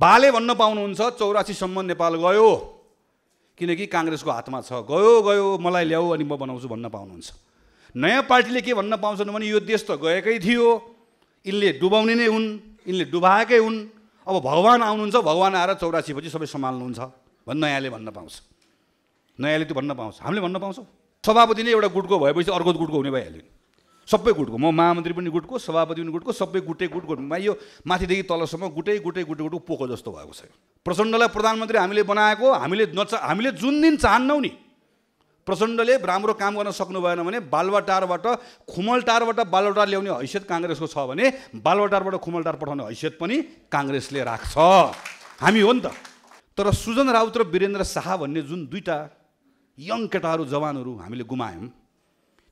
बाले भन्न पाउनुहुन्छ चौरासीसम्म नेपाल गयो किनकि काङ्ग्रेसको हातमा छ गयो गयो मलाई ल्याऊ अनि म बनाउँछु भन्न पाउनुहुन्छ नयाँ पार्टीले के भन्न पाउँछन् भने यो देश त गएकै थियो यिनले डुबाउने नै हुन् यिनले डुबाएकै हुन् अब भगवान् आउनुहुन्छ भगवान् आएर चौरासी पछि सबै सम्हाल्नुहुन्छ भन् नयाँले भन्न पाउँछ नयाँले त्यो भन्न पाउँछ हामीले भन्न पाउँछौँ सभापति नै एउटा गुटको भएपछि अर्को गुटको हुने भइहाल्यो सबै गुटको म महामन्त्री पनि गुटको सभापति पनि गुटको सबै गुटै गुट गुटमा यो माथिदेखि तलसम्म गुटै गुटै गुट गुटको पोको जस्तो भएको छ प्रचण्डलाई प्रधानमन्त्री हामीले बनाएको हामीले नचा हामीले जुन दिन चाहन्नौ नि प्रचण्डले राम्रो काम गर्न सक्नु भएन भने बालवाटारबाट खुमलटारबाट बालवाटार ल्याउने हैसियत काङ्ग्रेसको छ भने बालवाटारबाट खुमलटार पठाउने हैसियत पनि काङ्ग्रेसले राख्छ हामी हो नि त तर सुजन राउत र वीरेन्द्र शाह भन्ने जुन दुईवटा यङ केटाहरू जवानहरू हामीले गुमायौँ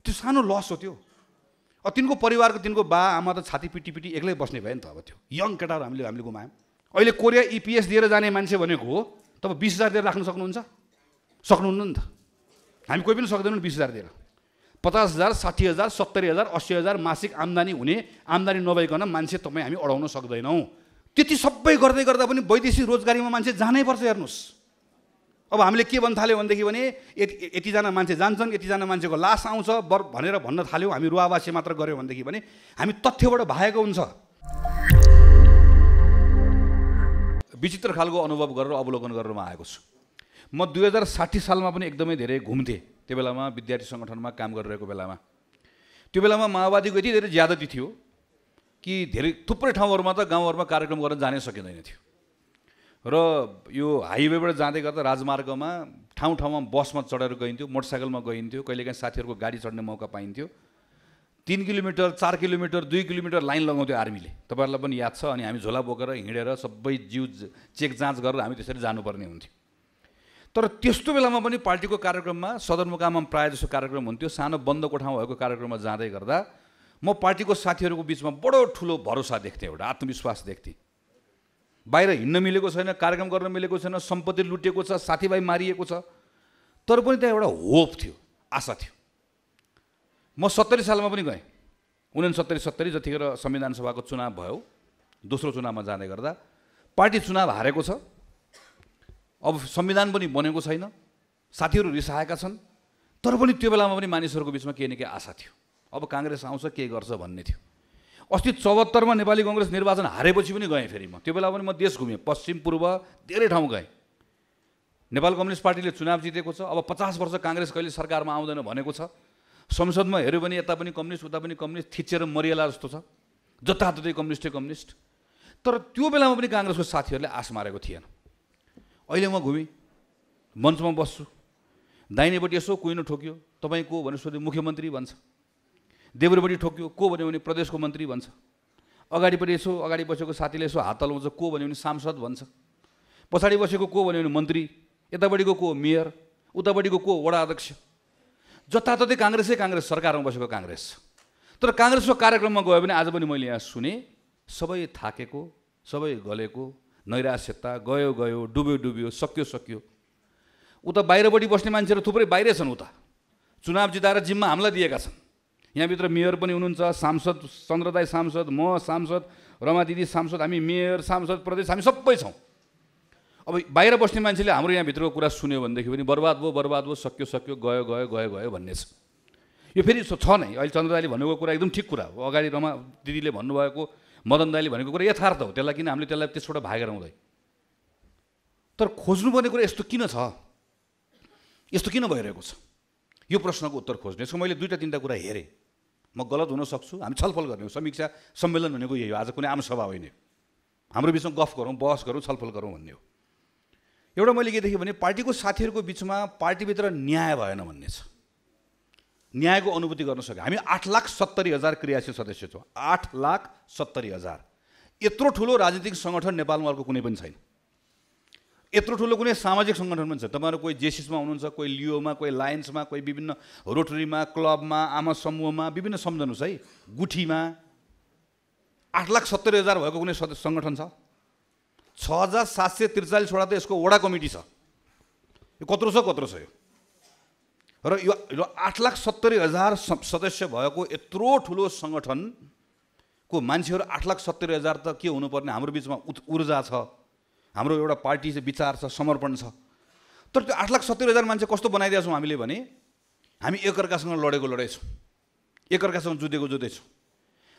त्यो सानो लस हो त्यो अब तिनको परिवारको तिनको बा आमा त छाती पिटी पिटी एक्लै बस्ने भयो नि त अब त्यो यङ केटाहरू हामीले हामीले गुमायौँ अहिले कोरिया इपिएस दिएर जाने मान्छे भनेको हो तपाईँ बिस हजार दिएर राख्न सक्नुहुन्छ सक्नुहुन्न नि त हामी कोही पनि सक्दैनौँ बिस हजार दिएर पचास हजार साठी हजार सत्तरी हजार अस्सी हजार मासिक आम्दानी हुने आम्दानी नभइकन मान्छे तपाईँ हामी अडाउन सक्दैनौँ त्यति सबै गर्दै गर्दा पनि वैदेशिक रोजगारीमा मान्छे जानैपर्छ हेर्नुहोस् अब हामीले के भन्नु थाल्यौँ भनेदेखि भने यति यतिजना मान्छे जान्छन् यतिजना मान्छेको लास आउँछ बर भनेर भन्न थाल्यौँ हामी रुवावासी मात्र गऱ्यौँ भनेदेखि भने हामी तथ्यबाट भाएको हुन्छ विचित्र खालको अनुभव गरेर अवलोकन गरेर म आएको छु म दुई हजार साठी सालमा पनि एकदमै धेरै घुम्थेँ त्यो बेलामा विद्यार्थी सङ्गठनमा काम गरिरहेको बेलामा त्यो बेलामा माओवादीको यति धेरै ज्यादती थियो कि धेरै थुप्रै ठाउँहरूमा त गाउँहरूमा कार्यक्रम गर्न जानै सकिँदैन थियो र यो हाइवेबाट जाँदै गर्दा राजमार्गमा ठाउँ ठाउँमा बसमा चढेर गइन्थ्यो मोटरसाइकलमा गइन्थ्यो कहिलेकाहीँ साथीहरूको गाडी चढ्ने मौका पाइन्थ्यो तिन किलोमिटर चार किलोमिटर दुई किलोमिटर लाइन लगाउँथ्यो आर्मीले तपाईँहरूलाई पनि याद छ अनि हामी झोला बोकेर हिँडेर सबै जिउ चेक जाँच गरेर हामी त्यसरी जानुपर्ने हुन्थ्यो तर त्यस्तो बेलामा पनि पार्टीको कार्यक्रममा सदरमुकाममा प्रायः जसो कार्यक्रम हुन्थ्यो सानो बन्द कोठामा भएको कार्यक्रममा जाँदै गर्दा म पार्टीको साथीहरूको बिचमा बडो ठुलो भरोसा देख्थेँ एउटा आत्मविश्वास देख्थेँ बाहिर हिँड्न मिलेको छैन कार्यक्रम गर्न मिलेको छैन सम्पत्ति लुटेको छ साथीभाइ मारिएको छ तर पनि त्यहाँ एउटा होप थियो आशा थियो म सत्तरी सालमा पनि गएँ उनासत्तरी सत्तरी जतिखेर संविधान सभाको चुनाव भयो दोस्रो चुनावमा जाँदै गर्दा पार्टी चुनाव हारेको छ अब संविधान पनि बनेको छैन साथीहरू रिसाएका छन् तर पनि त्यो बेलामा पनि मानिसहरूको बिचमा केही न केही आशा थियो अब काङ्ग्रेस आउँछ के गर्छ भन्ने थियो अस्ति चौहत्तरमा नेपाली कङ्ग्रेस निर्वाचन हारेपछि पनि गएँ फेरि म त्यो बेला पनि म देश घुमेँ पश्चिम पूर्व धेरै ठाउँ गएँ नेपाल कम्युनिस्ट पार्टीले चुनाव जितेको छ अब पचास वर्ष काङ्ग्रेस कहिले सरकारमा आउँदैन भनेको छ संसदमा हेऱ्यो भने यता पनि कम्युनिस्ट उता पनि कम्युनिस्ट थिचेर मरिएला जस्तो छ जताततै कम्युनिस्टै कम्युनिस्ट तर त्यो बेलामा पनि काङ्ग्रेसको साथीहरूले आश मारेको थिएन अहिले म घुमेँ मञ्चमा बस्छु दाहिनेपट्टि यसो कुहिनो ठोक्यो तपाईँ को भनेर सोध्यो मुख्यमन्त्री भन्छ देब्रेपट्टि ठोक्यो को भन्यो भने प्रदेशको मन्त्री भन्छ अगाडिपट्टि यसो अगाडि बसेको साथीले यसो हात हलाउँछ को भन्यो भने सांसद भन्छ पछाडि बसेको को भन्यो भने मन्त्री यतापट्टिको को मेयर उतापट्टिको को वडा अध्यक्ष जताततै काङ्ग्रेसै काङ्ग्रेस सरकारमा बसेको काङ्ग्रेस तर काङ्ग्रेसको कार्यक्रममा गयो भने आज पनि मैले यहाँ सुने सबै थाकेको सबै गलेको नैराश्यता गयो गयो डुब्यो डुब्यो सक्यो सक्यो उता बाहिरपट्टि बस्ने मान्छेहरू थुप्रै बाहिरै छन् उता चुनाव जिताएर जिम्मा हामीलाई दिएका छन् यहाँभित्र मेयर पनि हुनुहुन्छ सांसद चन्द्रदाई सांसद म सांसद रमा दिदी सांसद हामी मेयर सांसद प्रदेश हामी सबै छौँ अब बाहिर बस्ने मान्छेले हाम्रो यहाँभित्रको कुरा सुन्यो भनेदेखि पनि बर्बाद भयो बर्बाद भयो सक्यो सक्यो गयो गयो गयो गयो भन्ने छ यो फेरि छ नै अहिले चन्द्रदाईले भनेको कुरा एकदम ठिक कुरा हो अगाडि रमा दिदीले भन्नुभएको मदन दाईले भनेको कुरा यथार्थ हो त्यसलाई किन हामीले त्यसलाई त्यसबाट भागेर आउँदै तर खोज्नुपर्ने कुरा यस्तो किन छ यस्तो किन भइरहेको छ यो प्रश्नको उत्तर खोज्ने यसको मैले दुईवटा तिनवटा कुरा हेरेँ म गलत हुनसक्छु हामी छलफल गर्ने समीक्षा सम्मेलन भनेको यही हो आज कुनै आम सभा होइन हाम्रो बिचमा गफ गरौँ बहस गरौँ छलफल गरौँ भन्ने हो एउटा मैले के देखेँ भने पार्टीको साथीहरूको बिचमा पार्टीभित्र न्याय भएन भन्ने छ न्यायको अनुभूति गर्न सक्यो हामी आठ लाख सत्तरी हजार क्रियाशील सदस्य छौँ आठ लाख सत्तरी हजार यत्रो ठुलो राजनीतिक सङ्गठन नेपालमा अर्को कुनै पनि छैन यत्रो ठुलो कुनै सामाजिक सङ्गठन पनि छ तपाईँहरू कोही जेसिसमा हुनुहुन्छ कोही लियोमा कोही लायन्समा कोही विभिन्न रोटरीमा क्लबमा आमा समूहमा विभिन्न सम्झनुहोस् है गुठीमा आठ लाख सत्तरी हजार भएको कुनै सङ्गठन छ छ हजार सात सय त्रिचालिसवटा त यसको वडा कमिटी छ यो कत्रो छ कत्रो छ यो र यो आठ लाख सत्तरी हजार सदस्य भएको यत्रो ठुलो सङ्गठनको मान्छेहरू आठ लाख सत्तरी हजार त के हुनुपर्ने हाम्रो बिचमा ऊर्जा छ हाम्रो एउटा पार्टी चाहिँ विचार छ समर्पण छ तर त्यो आठ लाख सत्तरी हजार मान्छे कस्तो बनाइदिएको छौँ हामीले भने हामी एकअर्कासँग लडेको लडेछौँ एकअर्कासँग जुधेको जुधेछौँ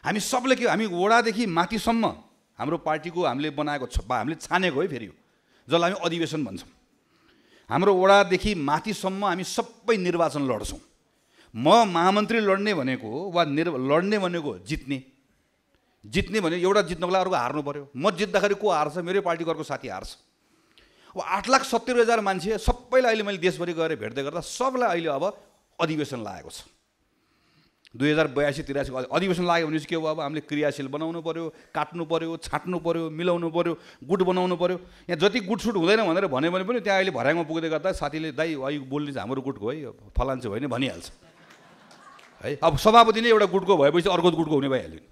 हामी सबले के हामी वडादेखि माथिसम्म हाम्रो पार्टीको हामीले बनाएको छ हामीले छानेको है फेरि यो जसलाई हामी अधिवेशन भन्छौँ हाम्रो वडादेखि माथिसम्म हामी सबै निर्वाचन लड्छौँ म महामन्त्री लड्ने भनेको वा निर् लड्ने भनेको जित्ने जित्ने भने एउटा जित्नको लागि अर्को हार्नु पऱ्यो म जित्दाखेरि को हार्छ मेरो पार्टीको अर्को साथी हार्छ अब आठ लाख सत्तरी हजार मान्छे सबैलाई अहिले मैले देशभरि गएर भेट्दै गर्दा सबलाई अहिले अब अधिवेशन लागेको छ दुई हजार बयासी तिरासीको अधिवेशन लाग्यो भने के हो अब हामीले क्रियाशील बनाउनु पऱ्यो काट्नु पऱ्यो छाट्नु पऱ्यो मिलाउनु पऱ्यो गुट बनाउनु पऱ्यो यहाँ जति गुटसुट हुँदैन भनेर भन्यो भने पनि त्यहाँ अहिले भर्याङमा पुग्दै गर्दा साथीले दाइ अहि बोल्ने चाहिँ हाम्रो गुटको है फलान्छ होइन भनिहाल्छ है अब सभापति नै एउटा गुटको भएपछि अर्को गुटको हुने भइहाल्यो नि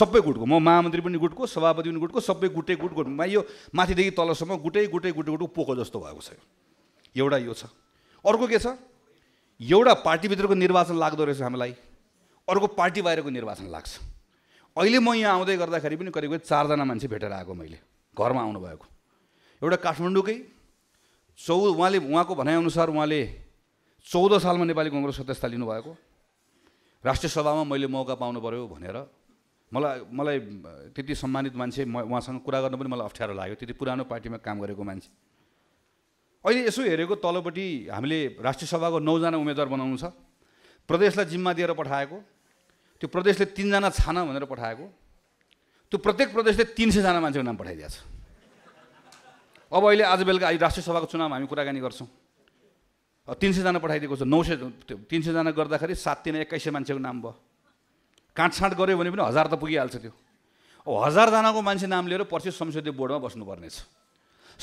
सबै गुटको म महामन्त्री पनि गुटको सभापति पनि गुटको सबै गुटै गुट गुटमा यो माथिदेखि तलसम्म गुटै गुटै गुटै गुटको पोको जस्तो भएको छ एउटा यो छ अर्को के छ एउटा पार्टीभित्रको निर्वाचन लाग्दो रहेछ हामीलाई अर्को पार्टी बाहिरको निर्वाचन लाग्छ अहिले म यहाँ आउँदै गर्दाखेरि पनि करिब करिब चारजना मान्छे भेटेर आएको मैले घरमा आउनुभएको एउटा काठमाडौँकै चौ उहाँले उहाँको भनाइअनुसार उहाँले चौध सालमा नेपाली कङ्ग्रेस सदस्यता लिनुभएको राष्ट्रिय सभामा मैले मौका पाउनु पऱ्यो भनेर मलाई मलाई त्यति सम्मानित मान्छे म उहाँसँग कुरा गर्नु पनि मलाई अप्ठ्यारो लाग्यो त्यति पुरानो पार्टीमा काम गरेको मान्छे अहिले यसो हेरेको तलपट्टि हामीले राष्ट्रिय सभाको नौजना उम्मेद्वार बनाउनु छ प्रदेशलाई जिम्मा दिएर पठाएको त्यो प्रदेशले तिनजना छान भनेर पठाएको त्यो प्रत्येक प्रदेशले तिन सयजना मान्छेको नाम पठाइदिएको छ अब अहिले आज बेलुका राष्ट्रिय सभाको चुनाव हामी कुराकानी गर्छौँ तिन सयजना पठाइदिएको छ नौ सय तिन सयजना गर्दाखेरि सात तिन एक्काइस सय मान्छेको नाम भयो काँटसाँट गऱ्यो भने पनि हजार त पुगिहाल्छ त्यो अब हजारजनाको मान्छे नाम लिएर पर्सि संसदीय बोर्डमा बस्नुपर्नेछ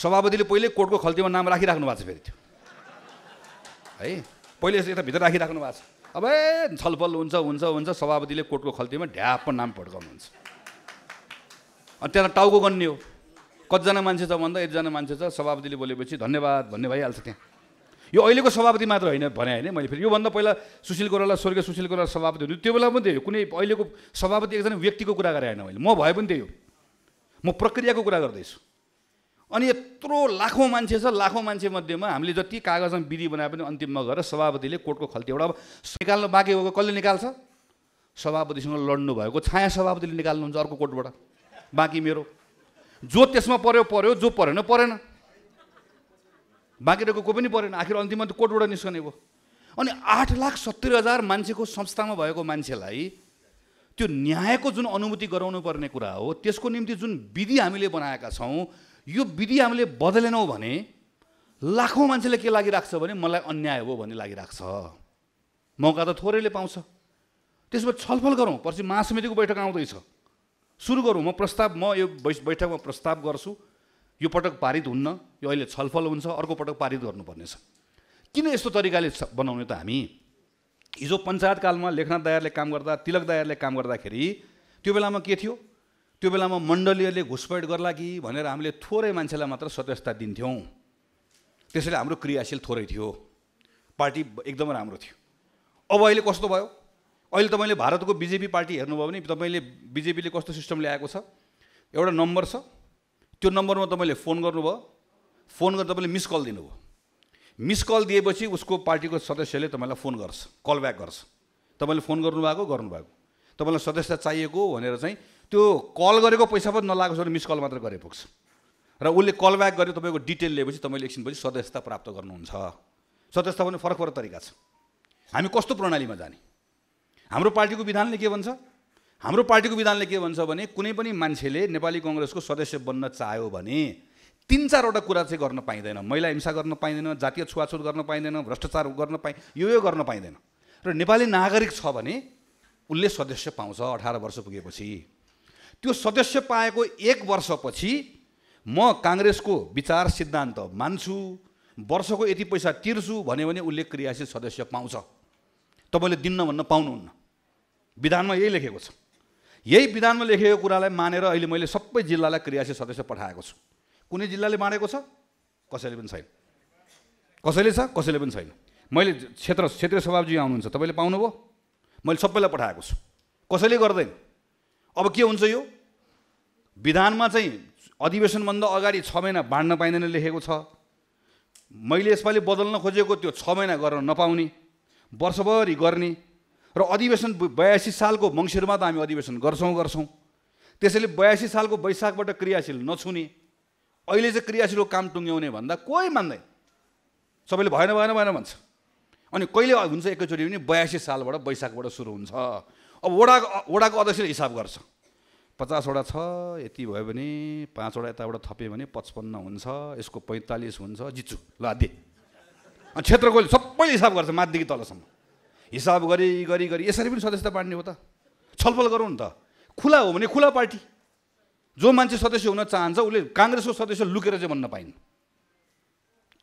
सभापतिले पहिल्यै कोर्टको खल्तीमा नाम राखिराख्नु भएको छ फेरि त्यो है पहिले यता भित्र राखिराख्नु भएको छ अब ए छलफल हुन्छ हुन्छ हुन्छ सभापतिले कोर्टको खल्तीमा ढ्याप नाम पड्काउनुहुन्छ अनि त्यहाँ टाउको गन्ने हो कतिजना मान्छे छ भन्दा एकजना मान्छे छ सभापतिले बोलेपछि धन्यवाद भन्ने भइहाल्छ त्यहाँ यो अहिलेको सभापति मात्र होइन भने होइन मैले फेरि योभन्दा पहिला सुशील कोराला स्वर्गीय सुशील कोराला सभापति हुनु त्यो बेला पनि त्यही हो कुनै अहिलेको सभापति एकजना व्यक्तिको कुरा गरे होइन मैले म भए पनि त्यही हो म प्रक्रियाको कुरा गर्दैछु अनि यत्रो लाखौँ मान्छे छ लाखौँ मान्छे मध्येमा हामीले जति कागजमा विधि बनाए पनि अन्तिममा गएर सभापतिले कोर्टको खल्ती एउटा निकाल्नु बाँकी भएको कसले निकाल्छ सभापतिसँग लड्नु भएको छाया सभापतिले निकाल्नुहुन्छ अर्को कोर्टबाट बाँकी मेरो जो त्यसमा पऱ्यो पऱ्यो जो परेन परेन बाँकी रहेको कोही पनि परेन आखिर अन्तिममा त कोर्टबाट निस्कने भयो अनि आठ लाख सत्तरी हजार मान्छेको संस्थामा भएको मान्छेलाई त्यो न्यायको जुन अनुमति गराउनु पर्ने कुरा हो त्यसको निम्ति जुन विधि हामीले बनाएका छौँ यो विधि हामीले बदलेनौँ भने लाखौँ मान्छेले के लागिरहेको छ भने मलाई अन्याय हो भन्ने लागिरहेको छ मौका त थोरैले पाउँछ त्यसमा छलफल गरौँ पर्सि महासमितिको बैठक आउँदैछ सुरु गरौँ म प्रस्ताव म यो बैठकमा प्रस्ताव गर्छु यो पटक पारित हुन्न यो अहिले छलफल हुन्छ अर्को पटक पारित गर्नुपर्नेछ किन यस्तो तरिकाले बनाउने त हामी हिजो पञ्चायतकालमा लेखनाथ दायरले काम गर्दा तिलक दायरले काम गर्दाखेरि त्यो बेलामा के थियो त्यो बेलामा मण्डलीहरूले घुसपैठ गर्ला कि भनेर हामीले थोरै मान्छेलाई मात्र सदस्यता दिन्थ्यौँ त्यसैले हाम्रो क्रियाशील थोरै थियो पार्टी एकदमै राम्रो थियो अब अहिले कस्तो भयो अहिले तपाईँले भारतको बिजेपी पार्टी हेर्नुभयो भने तपाईँले बिजेपीले कस्तो सिस्टम ल्याएको छ एउटा नम्बर छ त्यो नम्बरमा तपाईँले फोन गर्नुभयो फोन गरेर तपाईँले मिस कल दिनुभयो मिस कल दिएपछि उसको पार्टीको सदस्यले तपाईँलाई फोन गर्छ कल ब्याक गर्छ तपाईँले फोन गर्नुभएको गर्नुभएको तपाईँलाई सदस्य चाहिएको भनेर चाहिँ त्यो कल गरेको पैसा पनि नलागेको छ भने मिस कल मात्र गरे पुग्छ र उसले कल ब्याक गरेर तपाईँको डिटेल लिएपछि तपाईँले एकछिनपछि सदस्यता प्राप्त गर्नुहुन्छ सदस्यता पनि फरक फरक तरिका छ हामी कस्तो प्रणालीमा जाने हाम्रो पार्टीको विधानले के भन्छ हाम्रो पार्टीको विधानले के भन्छ भने कुनै पनि मान्छेले नेपाली कङ्ग्रेसको सदस्य बन्न चाह्यो भने तिन चारवटा कुरा चाहिँ गर्न पाइँदैन महिला हिंसा गर्न पाइँदैन जातीय छुवाछुत गर्न पाइँदैन भ्रष्टाचार गर्न पाइ यो यो गर्न पाइँदैन र नेपाली नागरिक छ भने उसले सदस्य पाउँछ अठार वर्ष पुगेपछि त्यो सदस्य पाएको एक वर्षपछि म काङ्ग्रेसको विचार सिद्धान्त मान्छु वर्षको यति पैसा तिर्छु भन्यो भने उसले क्रियाशील सदस्य पाउँछ तपाईँले दिन्न भन्न पाउनुहुन्न विधानमा यही लेखेको छ यही विधानमा लेखेको कुरालाई मानेर अहिले मैले सबै जिल्लालाई क्रियाशील सदस्य पठाएको छु कुनै जिल्लाले मानेको छ कसैले पनि छैन कसैले छ कसैले पनि छैन मैले क्षेत्र क्षेत्रीय सभाजी आउनुहुन्छ तपाईँले पाउनुभयो मैले सबैलाई पठाएको छु कसैले गर्दैन अब के हुन्छ यो विधानमा चाहिँ अधिवेशनभन्दा अगाडि छ महिना बाँड्न पाइँदैन लेखेको छ मैले यसपालि बदल्न खोजेको त्यो छ महिना गर्न नपाउने वर्षभरि गर्ने र अधिवेशन बयासी सालको मङ्सिरमा त हामी अधिवेशन गर्छौँ गर्छौँ त्यसैले बयासी सालको वैशाखबाट क्रियाशील नछुने अहिले चाहिँ क्रियाशीलको काम टुङ्ग्याउने भन्दा कोही मान्दैन सबैले भएन भएन भएन भन्छ अनि कहिले हुन्छ एकैचोटि पनि बयासी सालबाट वैशाखबाट सुरु हुन्छ अब वडाको वडाको अध्यक्षले हिसाब गर्छ पचासवटा छ यति भयो भने पाँचवटा यताबाट थप्यो भने पचपन्न हुन्छ यसको पैँतालिस हुन्छ जित्छु ल दे क्षेत्रको सबैले हिसाब गर्छ माथिदेखि तलसम्म हिसाब गरी गरी गरी यसरी पनि सदस्यता बाँड्ने हो त छलफल गरौँ नि त खुला हो भने खुला पार्टी जो मान्छे सदस्य हुन चाहन्छ उसले काङ्ग्रेसको सदस्य लुकेर चाहिँ बन्न पाइन्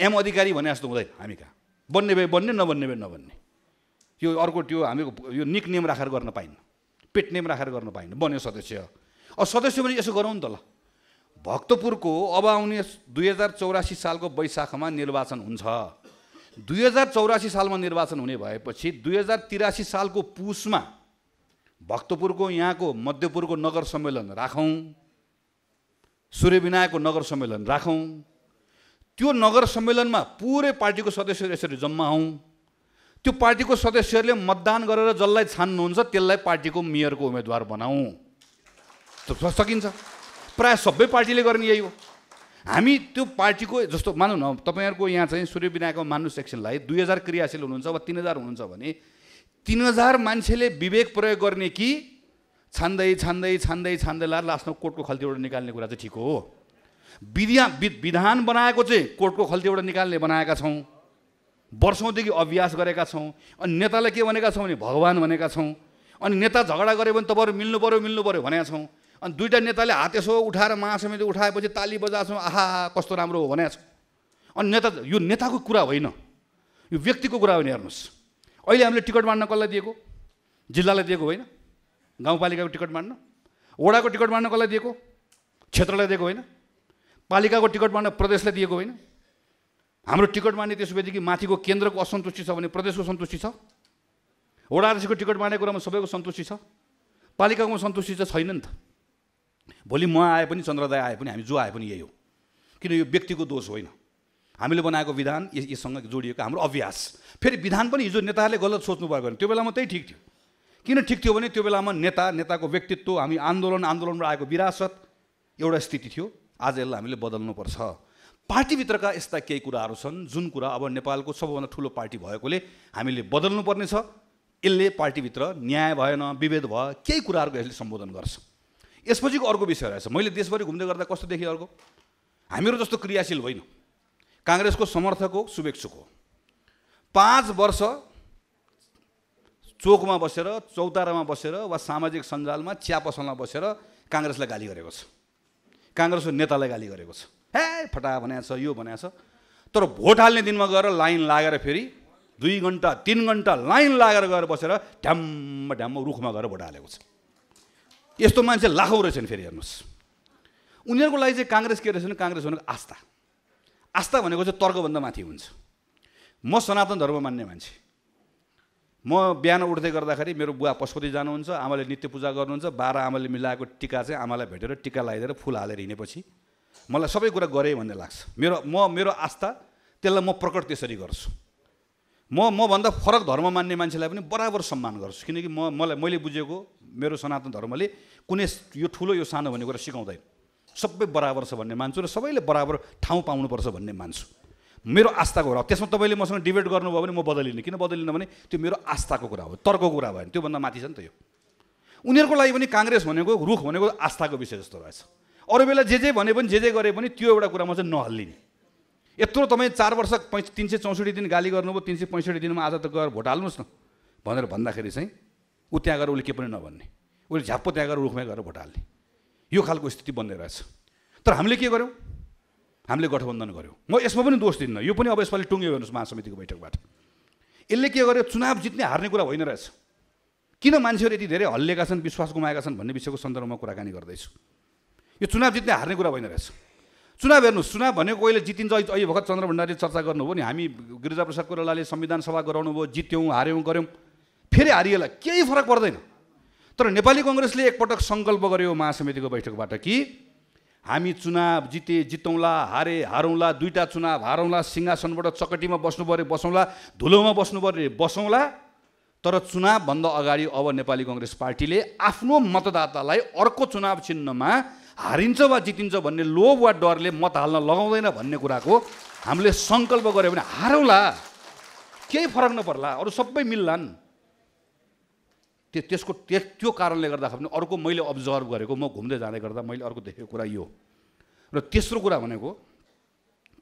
एम अधिकारी भने जस्तो हुँदैन हामी कहाँ बन्ने भए बन्ने नबन्ने भए नबन्ने यो अर्को त्यो हामी यो निक नेम राखेर गर्न पाइन्न पेट नेम राखेर गर्न पाइन्न बन्यो सदस्य अब सदस्य पनि यसो गरौँ नि त ल भक्तपुरको अब आउने दुई हजार चौरासी सालको वैशाखमा निर्वाचन हुन्छ दुई हजार चौरासी सालमा निर्वाचन हुने भएपछि दुई हजार तिरासी सालको पुसमा भक्तपुरको यहाँको मध्यपुरको नगर सम्मेलन राखौँ सूर्यविनायकको नगर सम्मेलन राखौँ त्यो नगर सम्मेलनमा पुरै पार्टीको सदस्यहरू यसरी जम्मा हौँ त्यो पार्टीको सदस्यहरूले मतदान गरेर जसलाई छान्नुहुन्छ त्यसलाई पार्टीको मेयरको उम्मेदवार बनाऊ सकिन्छ प्रायः सबै पार्टीले गर्ने यही हो हामी त्यो पार्टीको जस्तो मानौँ न तपाईँहरूको यहाँ चाहिँ सूर्य मान्नु सेक्सनलाई दुई हजार क्रियाशील हुनुहुन्छ वा तिन हजार हुनुहुन्छ भने तिन हजार मान्छेले विवेक प्रयोग गर्ने कि छान्दै छान्दै छान्दै छान्दै लाएर लास्टमा कोर्टको खल्तीबाट निकाल्ने कुरा चाहिँ ठिक हो विधा विधान बनाएको चाहिँ कोर्टको खल्तीबाट निकाल्ने बनाएका छौँ वर्षौँदेखि अभ्यास गरेका छौँ अनि नेतालाई के भनेका छौँ भने भगवान् भनेका छौँ अनि नेता झगडा गऱ्यो भने तपाईँहरू मिल्नु पऱ्यो मिल्नु पऱ्यो भनेका छौँ अनि दुईवटा नेताले हात यसो उठाएर महासमिति उठाएपछि ताली बजाएछौँ आहा कस्तो राम्रो हो भनेको छ अनि नेता यो नेताको कुरा होइन यो व्यक्तिको कुरा होइन हेर्नुहोस् अहिले हामीले टिकट बाँड्न कसलाई दिएको जिल्लालाई दिएको होइन गाउँपालिकाको टिकट बाँड्न वडाको टिकट बाँड्न कसलाई दिएको क्षेत्रलाई दिएको होइन पालिकाको टिकट बाँड्न प्रदेशलाई दिएको होइन हाम्रो टिकट बाँड्ने त्यसो माथिको केन्द्रको असन्तुष्टि छ भने प्रदेशको सन्तुष्टि छ वडा अध्यक्षको टिकट बाँड्ने कुरामा सबैको सन्तुष्टि छ पालिकाको सन्तुष्टि त छैन नि त भोलि म आए पनि चन्द्रदाय आए पनि हामी जो आए पनि यही हो किन यो व्यक्तिको दोष होइन हामीले बनाएको विधान यससँग जोडिएको हाम्रो अभ्यास फेरि विधान पनि हिजो नेताहरूले गलत सोच्नु भएको त्यो बेलामा त्यही ठिक थियो किन ठिक थियो भने त्यो बेलामा नेता नेताको व्यक्तित्व हामी आन्दोलन आन्दोलनबाट आएको विरासत एउटा स्थिति थियो आज यसलाई हामीले बदल्नुपर्छ पार्टीभित्रका यस्ता केही कुराहरू छन् जुन कुरा अब नेपालको सबभन्दा ठुलो पार्टी भएकोले हामीले बदल्नुपर्नेछ यसले पार्टीभित्र न्याय भएन विभेद भयो केही कुराहरूको यसले सम्बोधन गर्छ यसपछिको अर्को विषय रहेछ मैले देशभरि घुम्दै गर्दा कस्तो देखेँ अर्को हामीहरू जस्तो क्रियाशील होइन काङ्ग्रेसको समर्थक हो शुभेच्छुक हो पाँच वर्ष चोकमा बसेर चौतारामा बसेर वा सामाजिक सञ्जालमा चिया पसलमा बसेर काङ्ग्रेसलाई गाली गरेको छ काङ्ग्रेसको नेतालाई गाली गरेको छ हे फटा भनेको छ यो भनेको छ तर भोट हाल्ने दिनमा गएर लाइन लागेर फेरि दुई घन्टा तिन घन्टा लाइन लागेर गएर बसेर ढ्याम्म ढ्याम्म रुखमा गएर भोट हालेको छ यस्तो मान्छे लाखौँ रहेछन् फेरि हेर्नुहोस् उनीहरूको लागि चाहिँ काङ्ग्रेस के रहेछ भने काङ्ग्रेस भनेको आस्था आस्था भनेको चाहिँ तर्कभन्दा माथि हुन्छ म सनातन धर्म मान्ने मान्छे म बिहान उठ्दै गर्दाखेरि मेरो बुवा पशुपति जानुहुन्छ आमाले नित्य पूजा गर्नुहुन्छ बाह्र आमाले मिलाएको टिका चाहिँ आमालाई भेटेर टिका लगाइदिएर फुल हालेर हिँडेपछि मलाई सबै कुरा गरेँ भन्ने लाग्छ मेरो म मेरो आस्था त्यसलाई म प्रकट त्यसरी गर्छु म मभन्दा फरक धर्म मान्ने मान्छेलाई पनि बराबर सम्मान गर्छु किनकि म मलाई मैले बुझेको मेरो सनातन धर्मले कुनै यो ठुलो यो सानो भन्ने कुरा सिकाउँदैन सबै बराबर छ भन्ने मान्छु र सबैले बराबर ठाउँ पाउनुपर्छ भन्ने मान्छु मेरो आस्थाको कुरा हो त्यसमा तपाईँले मसँग डिबेट गर्नुभयो भने म बदलिने किन बदलिनँ भने त्यो मेरो आस्थाको कुरा हो तर्कको कुरा भएन त्योभन्दा माथि छ नि त यो उनीहरूको लागि पनि काङ्ग्रेस भनेको रुख भनेको आस्थाको विषय जस्तो रहेछ अरू बेला जे जे भने पनि जे जे गरे पनि त्यो एउटा कुरामा चाहिँ नहल्लिने यत्रो तपाईँ चार वर्ष पैँच तिन सय चौसठी दिन गाली गर्नुभयो तिन सय पैँसठी दिनमा आज त गएर भोट हाल्नुहोस् न भनेर भन्दाखेरि चाहिँ ऊ त्यहाँ गएर उसले के पनि नभन्ने उसले झ्याप्पो त्यहाँ गएर रुखमा गएर भोट हाल्ने यो खालको स्थिति बन्दै रहेछ तर हामीले के गर्यौँ हामीले गठबन्धन गऱ्यौँ म यसमा पनि दोष दिन्न यो पनि अब यसपालि टुङ्ग्यो हेर्नुहोस् महासमितिको बैठकबाट यसले के गर्यो चुनाव जित्ने हार्ने कुरा होइन रहेछ किन मान्छेहरू यति धेरै हल्लिएका छन् विश्वास गुमाएका छन् भन्ने विषयको सन्दर्भमा कुराकानी गर्दैछु यो चुनाव जित्ने हार्ने कुरा होइन रहेछ चुनाव हेर्नुहोस् चुनाव भनेको अहिले जितिन्छ अहिले भगत चन्द्र भण्डारीले चर्चा गर्नुभयो नि हामी गिरिजाप्रसाद कोइरालाले संविधान सभा गराउनु भयो जित्यौँ हार्यौँ गऱ्यौँ फेरि हारिएला केही फरक पर्दैन तर नेपाली कङ्ग्रेसले एकपटक सङ्कल्प गर्यो महासमितिको बैठकबाट कि हामी चुनाव जिते जितौँला हारे हारौँला दुईवटा चुनाव हारौँला सिंहासनबाट चकटीमा बस्नु पऱ्यो बसौँला धुलोमा बस्नु पऱ्यो बसौँला तर चुनावभन्दा अगाडि अब नेपाली कङ्ग्रेस पार्टीले आफ्नो मतदातालाई अर्को चुनाव चिन्हमा हारिन्छ वा जितिन्छ भन्ने लोभ वा डरले मत हाल्न लगाउँदैन भन्ने कुराको हामीले सङ्कल्प गऱ्यो भने हारौँला केही फरक नपर्ला अरू सबै मिल्लान् त्यो त्यसको त्यो त्यो कारणले गर्दाखेरि पनि अर्को मैले अब्जर्भ गरेको म घुम्दै जाँदै गर्दा मैले अर्को देखेको कुरा यो र तेस्रो कुरा भनेको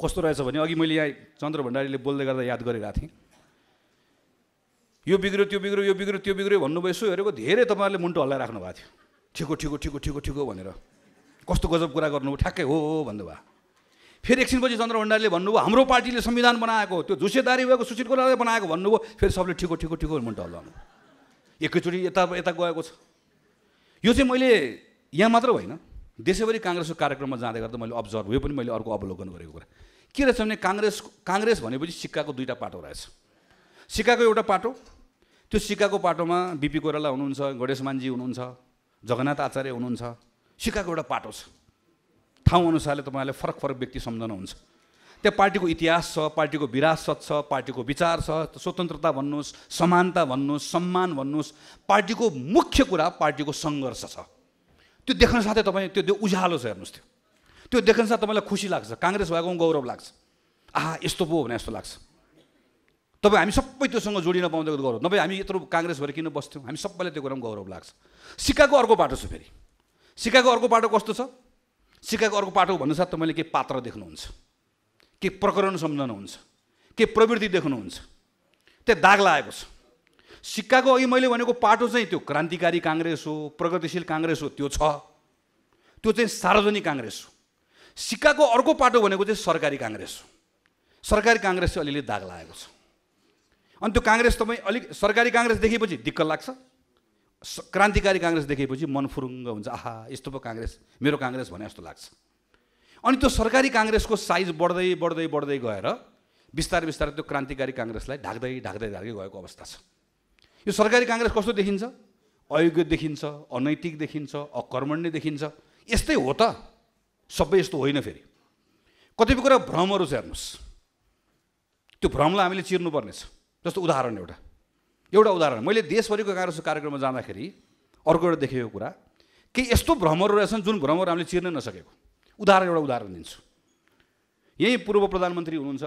कस्तो रहेछ भने अघि मैले यहाँ चन्द्र भण्डारीले बोल्दै गर्दा याद गरेका थिएँ यो बिग्रियो त्यो बिग्रियो यो बिग्रियो त्यो बिग्रियो भन्नुभयो यसो हेरेको धेरै तपाईँहरूले मुन्टो हल्लाइराख्नु भएको थियो ठिको ठिको ठिको ठिको ठिको भनेर कस्तो गजब कुरा गर्नुभयो ठ्याक्कै हो भन्नुभयो फेरि एकछिनपछि चन्द्र भण्डारीले भन्नुभयो हाम्रो पार्टीले संविधान बनाएको त्यो झुसेदारी भएको सुशील कोलाले बनाएको भन्नुभयो फेरि सबले ठिको ठिको ठिको मुन्टा हल्लाउनु एकैचोटि यता यता गएको छ यो चाहिँ मैले यहाँ मात्र होइन देशैभरि काङ्ग्रेसको कार्यक्रममा जाँदै गर्दा मैले अब्जर्भ यो पनि मैले अर्को अवलोकन गरेको कुरा के रहेछ भने काङ्ग्रेस काङ्ग्रेस भनेपछि सिक्काको दुईवटा पाटो रहेछ सिक्काको एउटा पाटो त्यो सिक्काको पाटोमा बिपी कोइराला हुनुहुन्छ गणेश मान्जी हुनुहुन्छ जगन्नाथ आचार्य हुनुहुन्छ सिकाएको एउटा पाटो छ ठाउँ अनुसारले तपाईँहरूले फरक फरक व्यक्ति सम्झनुहुन्छ त्यहाँ पार्टीको इतिहास छ पार्टीको विरासत छ पार्टीको विचार छ स्वतन्त्रता भन्नुहोस् समानता भन्नुहोस् सम्मान भन्नुहोस् पार्टीको मुख्य कुरा पार्टीको सङ्घर्ष छ त्यो देख्न साथै तपाईँ त्यो त्यो उज्यालो छ हेर्नुहोस् त्यो त्यो देख्न साथ तपाईँलाई खुसी लाग्छ काङ्ग्रेस भएको गौरव लाग्छ आहा यस्तो पो भने यस्तो लाग्छ तपाईँ हामी सबै त्योसँग जोडिन पाउँदै गौरव नभए हामी यत्रो काङ्ग्रेस भएर किन बस्थ्यौँ हामी सबैलाई त्यो कुरा गौरव लाग्छ सिक्काको अर्को बाटो छ फेरि सिकाएको अर्को पाटो कस्तो छ सिकाएको अर्को पाटो भन्नुसाथ तपाईँले के पात्र देख्नुहुन्छ के प्रकरण सम्झनुहुन्छ के प्रवृत्ति देख्नुहुन्छ त्यहाँ दाग लागेको छ सिक्काको अघि मैले भनेको पाटो चाहिँ त्यो क्रान्तिकारी काङ्ग्रेस हो प्रगतिशील काङ्ग्रेस हो त्यो छ त्यो चाहिँ सार्वजनिक काङ्ग्रेस हो सिक्काको अर्को पाटो भनेको चाहिँ सरकारी काङ्ग्रेस हो सरकारी काङ्ग्रेस चाहिँ अलिअलि दाग लागेको छ अनि त्यो काङ्ग्रेस तपाईँ अलिक सरकारी काङ्ग्रेस देखेपछि दिक्क लाग्छ क्रान्तिकारी काङ्ग्रेस देखेपछि मन फुरुङ्ग हुन्छ आहा यस्तो पो काङ्ग्रेस मेरो काङ्ग्रेस भने जस्तो लाग्छ अनि त्यो सरकारी काङ्ग्रेसको साइज बढ्दै बढ्दै बढ्दै गएर बिस्तारै बिस्तारै त्यो क्रान्तिकारी काङ्ग्रेसलाई ढाक्दै ढाक्दै ढाक्दै गएको अवस्था छ यो सरकारी काङ्ग्रेस कस्तो देखिन्छ अयोग्य देखिन्छ अनैतिक देखिन्छ अकर्मण्य देखिन्छ यस्तै हो त सबै यस्तो होइन फेरि कतिपय कुरा भ्रमहरू छ हेर्नुहोस् त्यो भ्रमलाई हामीले चिर्नुपर्नेछ जस्तो उदाहरण एउटा एउटा उदाहरण मैले देशभरिको काङ्ग्रेसको कार्यक्रममा जाँदाखेरि अर्को एउटा देखेको कुरा के यस्तो भ्रमहरू रहेछन् जुन भ्रमहरू हामीले चिर्न नसकेको उदाहरण एउटा उदाहरण दिन्छु यहीँ पूर्व प्रधानमन्त्री हुनुहुन्छ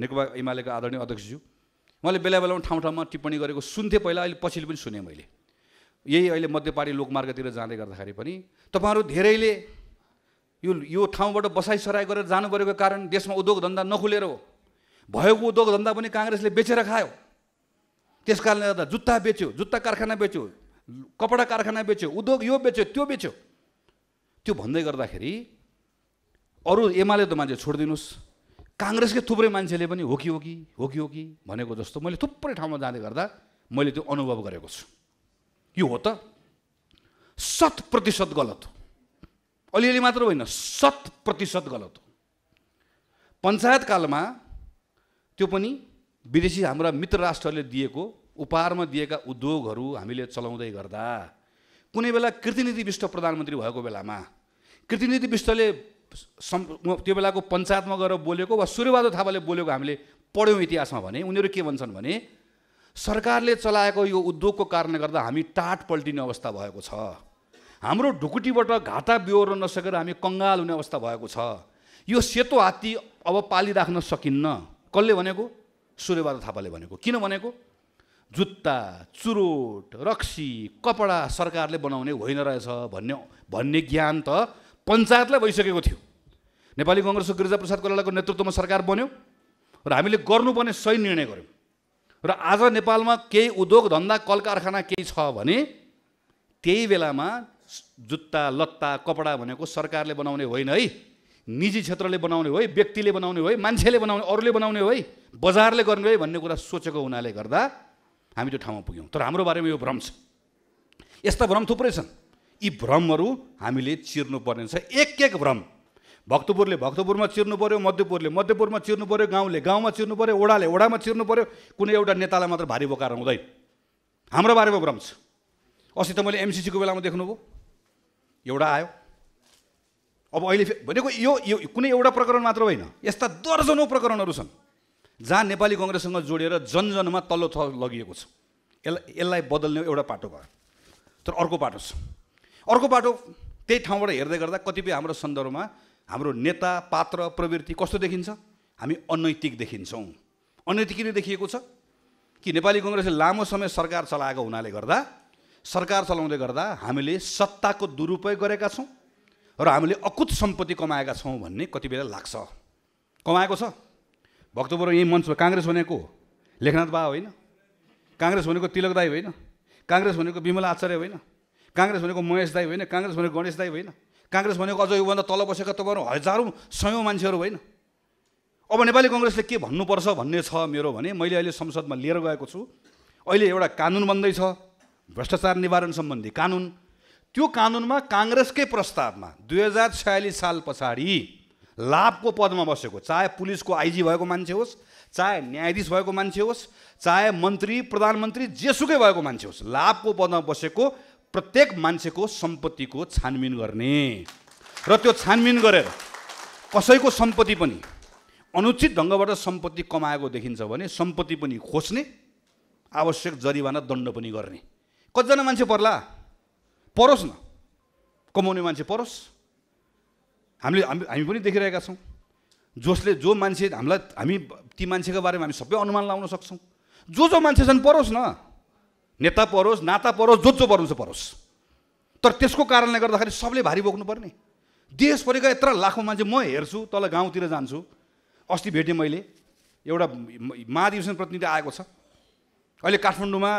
नेकपा एमालेको आदरणीय अध्यक्षज्यू उहाँले बेला बेलामा ठाउँ ठाउँमा टिप्पणी गरेको सुन्थेँ पहिला अहिले पछिल्लो पनि सुनेँ मैले यही अहिले मध्यपाडी लोकमार्गतिर जाँदै गर्दाखेरि पनि तपाईँहरू धेरैले यो यो ठाउँबाट बसाइसराई गरेर जानुपरेको कारण देशमा उद्योग धन्दा नखुलेर हो भएको उद्योग धन्दा पनि काङ्ग्रेसले बेचेर खायो त्यस कारणले गर्दा जुत्ता बेच्यो जुत्ता कारखाना बेच्यो कपडा कारखाना बेच्यो उद्योग यो बेच्यो त्यो बेच्यो त्यो भन्दै गर्दाखेरि अरू एमाले त मान्छे छोडिदिनुहोस् काङ्ग्रेसकै थुप्रै मान्छेले पनि हो कि हो कि हो कि हो कि भनेको जस्तो मैले थुप्रै ठाउँमा जाँदै गर्दा मैले त्यो अनुभव गरेको छु यो हो त शत प्रतिशत गलत हो अलिअलि मात्र होइन शत प्रतिशत गलत हो पञ्चायत कालमा त्यो पनि विदेशी हाम्रा मित्र राष्ट्रहरूले दिएको उपहारमा दिएका उद्योगहरू हामीले चलाउँदै गर्दा कुनै बेला कृतिनीति विष्ट प्रधानमन्त्री भएको बेलामा कृतिनीति विष्टले त्यो बेलाको पञ्चायतमा गएर बोलेको वा सूर्यबहादुर थापाले बोलेको हामीले पढ्यौँ इतिहासमा भने उनीहरू के भन्छन् भने सरकारले चलाएको यो उद्योगको कारणले गर्दा हामी टाट पल्टिने अवस्था भएको छ हाम्रो ढुकुटीबाट घाटा बिहोर्न नसकेर हामी कङ्गाल हुने अवस्था भएको छ यो सेतो हात्ती अब पालिराख्न सकिन्न कसले भनेको सूर्यबहादुर थापाले भनेको किन भनेको जुत्ता चुरोट रक्सी कपडा सरकारले बनाउने होइन रहेछ भन्ने भन्ने ज्ञान त पञ्चायतलाई भइसकेको थियो नेपाली कङ्ग्रेसको गिरिजाप्रसाद कोइरालाको नेतृत्वमा सरकार बन्यो र हामीले गर्नुपर्ने सही निर्णय गऱ्यौँ र आज नेपालमा केही उद्योग धन्दा कल कारखाना केही छ भने त्यही बेलामा जुत्ता लत्ता कपडा भनेको सरकारले बनाउने होइन है निजी क्षेत्रले बनाउने हो है व्यक्तिले बनाउने हो है मान्छेले बनाउने अरूले बनाउने हो है बजारले गर्ने है भन्ने कुरा सोचेको हुनाले गर्दा हामी त्यो ठाउँमा पुग्यौँ तर हाम्रो बारेमा यो भ्रम छ यस्ता भ्रम थुप्रै छन् यी भ्रमहरू हामीले चिर्नुपर्ने छ एक एक भ्रम भक्तपुरले भक्तपुरमा चिर्नु पऱ्यो मध्यपुरले मध्यपुरमा चिर्नु पऱ्यो गाउँले गाउँमा चिर्नु पऱ्यो ओडाले ओडामा चिर्नु पऱ्यो कुनै एउटा नेतालाई मात्र भारी बोकाएर हुँदैन हाम्रो बारेमा भ्रम छ अस्ति त मैले एमसिसीको बेलामा देख्नुभयो एउटा आयो अब अहिले भनेको यो, यो कुनै एउटा प्रकरण मात्र होइन यस्ता दर्जनौँ प्रकरणहरू छन् जहाँ नेपाली कङ्ग्रेससँग जोडेर जनजनमा तल्लो थल लगिएको छ यसलाई यसलाई बदल्ने एउटा पाटो भयो तर अर्को पाटो छ अर्को पाटो त्यही ठाउँबाट हेर्दै गर्दा कतिपय हाम्रो सन्दर्भमा हाम्रो नेता पात्र प्रवृत्ति कस्तो देखिन्छ हामी अनैतिक देखिन्छौँ अनैतिक नै देखिएको छ कि नेपाली कङ्ग्रेसले लामो समय सरकार चलाएको हुनाले गर्दा सरकार चलाउँदै गर्दा हामीले सत्ताको दुरुपयोग गरेका छौँ र हामीले अकुत सम्पत्ति कमाएका छौँ भन्ने कति बेला लाग्छ कमाएको छ भक्तपुर यहीँ मञ्चमा काङ्ग्रेस भनेको लेखनाथ बा होइन काङ्ग्रेस भनेको तिलक दाई होइन काङ्ग्रेस भनेको विमला आचार्य होइन काङ्ग्रेस भनेको महेश दाई होइन काङ्ग्रेस भनेको गणेश दाई होइन काङ्ग्रेस भनेको अझ योभन्दा तल बसेका तपाईँहरू हजारौँ सयौँ मान्छेहरू होइन अब नेपाली कङ्ग्रेसले के भन्नुपर्छ भन्ने छ मेरो भने मैले अहिले संसदमा लिएर गएको छु अहिले एउटा कानुन बन्दैछ भ्रष्टाचार निवारण सम्बन्धी कानुन त्यो कानुनमा काङ्ग्रेसकै प्रस्तावमा दुई हजार छयालिस साल पछाडि लाभको पदमा बसेको चाहे पुलिसको आइजी भएको मान्छे होस् चाहे न्यायाधीश भएको मान्छे होस् चाहे मन्त्री प्रधानमन्त्री जेसुकै भएको मान्छे होस् लाभको पदमा बसेको प्रत्येक मान्छेको सम्पत्तिको छानबिन गर्ने र त्यो छानबिन गरेर कसैको सम्पत्ति पनि अनुचित ढङ्गबाट सम्पत्ति कमाएको देखिन्छ भने सम्पत्ति पनि खोज्ने आवश्यक जरिवाना दण्ड पनि गर्ने कतिजना मान्छे पर्ला परोस् न कमाउने मान्छे परोस् हामीले हामी हामी पनि देखिरहेका छौँ जसले जो मान्छे हामीलाई हामी ती मान्छेको बारेमा हामी सबै अनुमान लाउन सक्छौँ जो जो मान्छे छन् परोस् न नेता परोस् नाता परोस् जो जो परोस् परोस् तर त्यसको कारणले गर्दाखेरि सबले भारी बोक्नु पर्ने देशभरिका यत्र लाखौँ मान्छे म हेर्छु तल गाउँतिर जान्छु अस्ति भेटेँ मैले एउटा महाधिवेशन प्रतिनिधि आएको छ अहिले काठमाडौँमा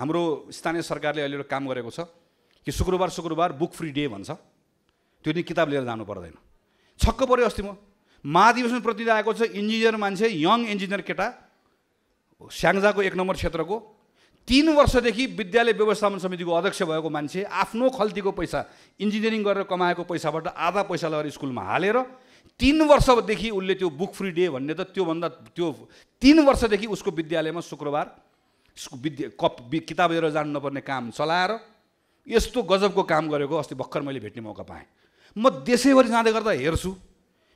हाम्रो स्थानीय सरकारले अहिले काम गरेको छ कि शुक्रबार शुक्रबार बुक फ्री डे भन्छ त्यो दिन किताब लिएर जानु पर्दैन छक्क पऱ्यो अस्ति म महाधिवेशन प्रतिनिधि आएको छ इन्जिनियर मान्छे यङ इन्जिनियर केटा स्याङ्जाको एक नम्बर क्षेत्रको तिन वर्षदेखि विद्यालय व्यवस्थापन समितिको अध्यक्ष भएको मान्छे आफ्नो खल्तीको पैसा इन्जिनियरिङ गरेर कमाएको पैसाबाट आधा पैसा लगाएर स्कुलमा हालेर तिन वर्षदेखि उसले त्यो बुक फ्री डे भन्ने त त्योभन्दा त्यो तिन वर्षदेखि उसको विद्यालयमा शुक्रबार विद्या कप किताब लिएर जानु नपर्ने काम चलाएर यस्तो गजबको काम गरेको अस्ति भर्खर मैले भेट्ने मौका पाएँ म देशैभरि जाँदै गर्दा हेर्छु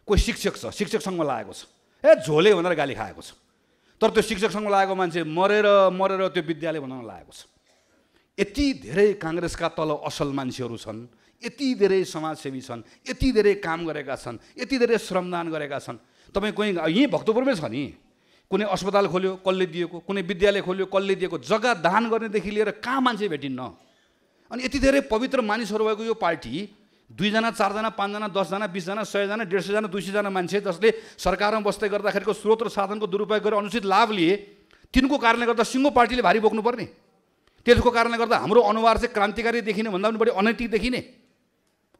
कोही शिक्षक छ शिक्षकसँग लागेको छ ए झोले भनेर गाली खाएको छ तर त्यो शिक्षकसँग लागेको मान्छे मरेर मरेर त्यो विद्यालय बनाउन लागेको छ यति धेरै काङ्ग्रेसका तल असल मान्छेहरू छन् यति धेरै समाजसेवी छन् यति धेरै काम गरेका छन् यति धेरै श्रमदान गरेका छन् तपाईँ कोही यहीँ भक्तपुरमै छ नि कुनै अस्पताल खोल्यो कसले दिएको कुनै विद्यालय खोल्यो कसले दिएको जग्गा दान गर्नेदेखि लिएर कहाँ मान्छे भेटिन्न अनि यति धेरै पवित्र मानिसहरू भएको यो पार्टी दुईजना चारजना पाँचजना दसजना बिसजना सयजना डेढ सयजना दुई सयजना मान्छे जसले सरकारमा बस्दै गर्दाखेरिको स्रोत र साधनको दुरुपयोग गरेर अनुचित लाभ लिए तिनको कारणले गर्दा सिङ्गो पार्टीले भारी बोक्नुपर्ने त्यसको कारणले गर्दा हाम्रो अनुहार चाहिँ क्रान्तिकारी देखिने भन्दा पनि बढी अनैतिक देखिने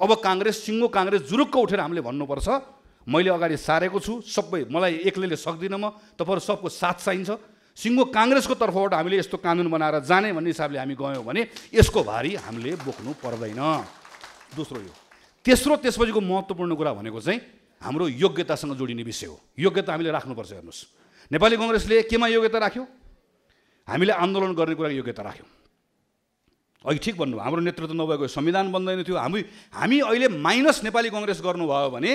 अब काङ्ग्रेस सिङ्गो काङ्ग्रेस जुरुक्क उठेर हामीले भन्नुपर्छ मैले अगाडि सारेको छु सबै मलाई एक्लैले सक्दिनँ म तपाईँहरू सबको साथ चाहिन्छ सिङ्गो काङ्ग्रेसको तर्फबाट हामीले यस्तो कानुन बनाएर जाने भन्ने हिसाबले हामी गयौँ भने यसको भारी हामीले बोक्नु पर्दैन दोस्रो यो तेस्रो त्यसपछिको महत्त्वपूर्ण कुरा भनेको चाहिँ हाम्रो योग्यतासँग जोडिने विषय हो योग्यता हामीले राख्नुपर्छ हेर्नुहोस् नेपाली कङ्ग्रेसले केमा योग्यता राख्यो हामीले आन्दोलन गर्ने कुरा योग्यता राख्यौँ अहिले ठिक भन्नु हाम्रो नेतृत्व नभएको संविधान बन्दैन थियो हामी हामी अहिले माइनस नेपाली कङ्ग्रेस गर्नुभयो भने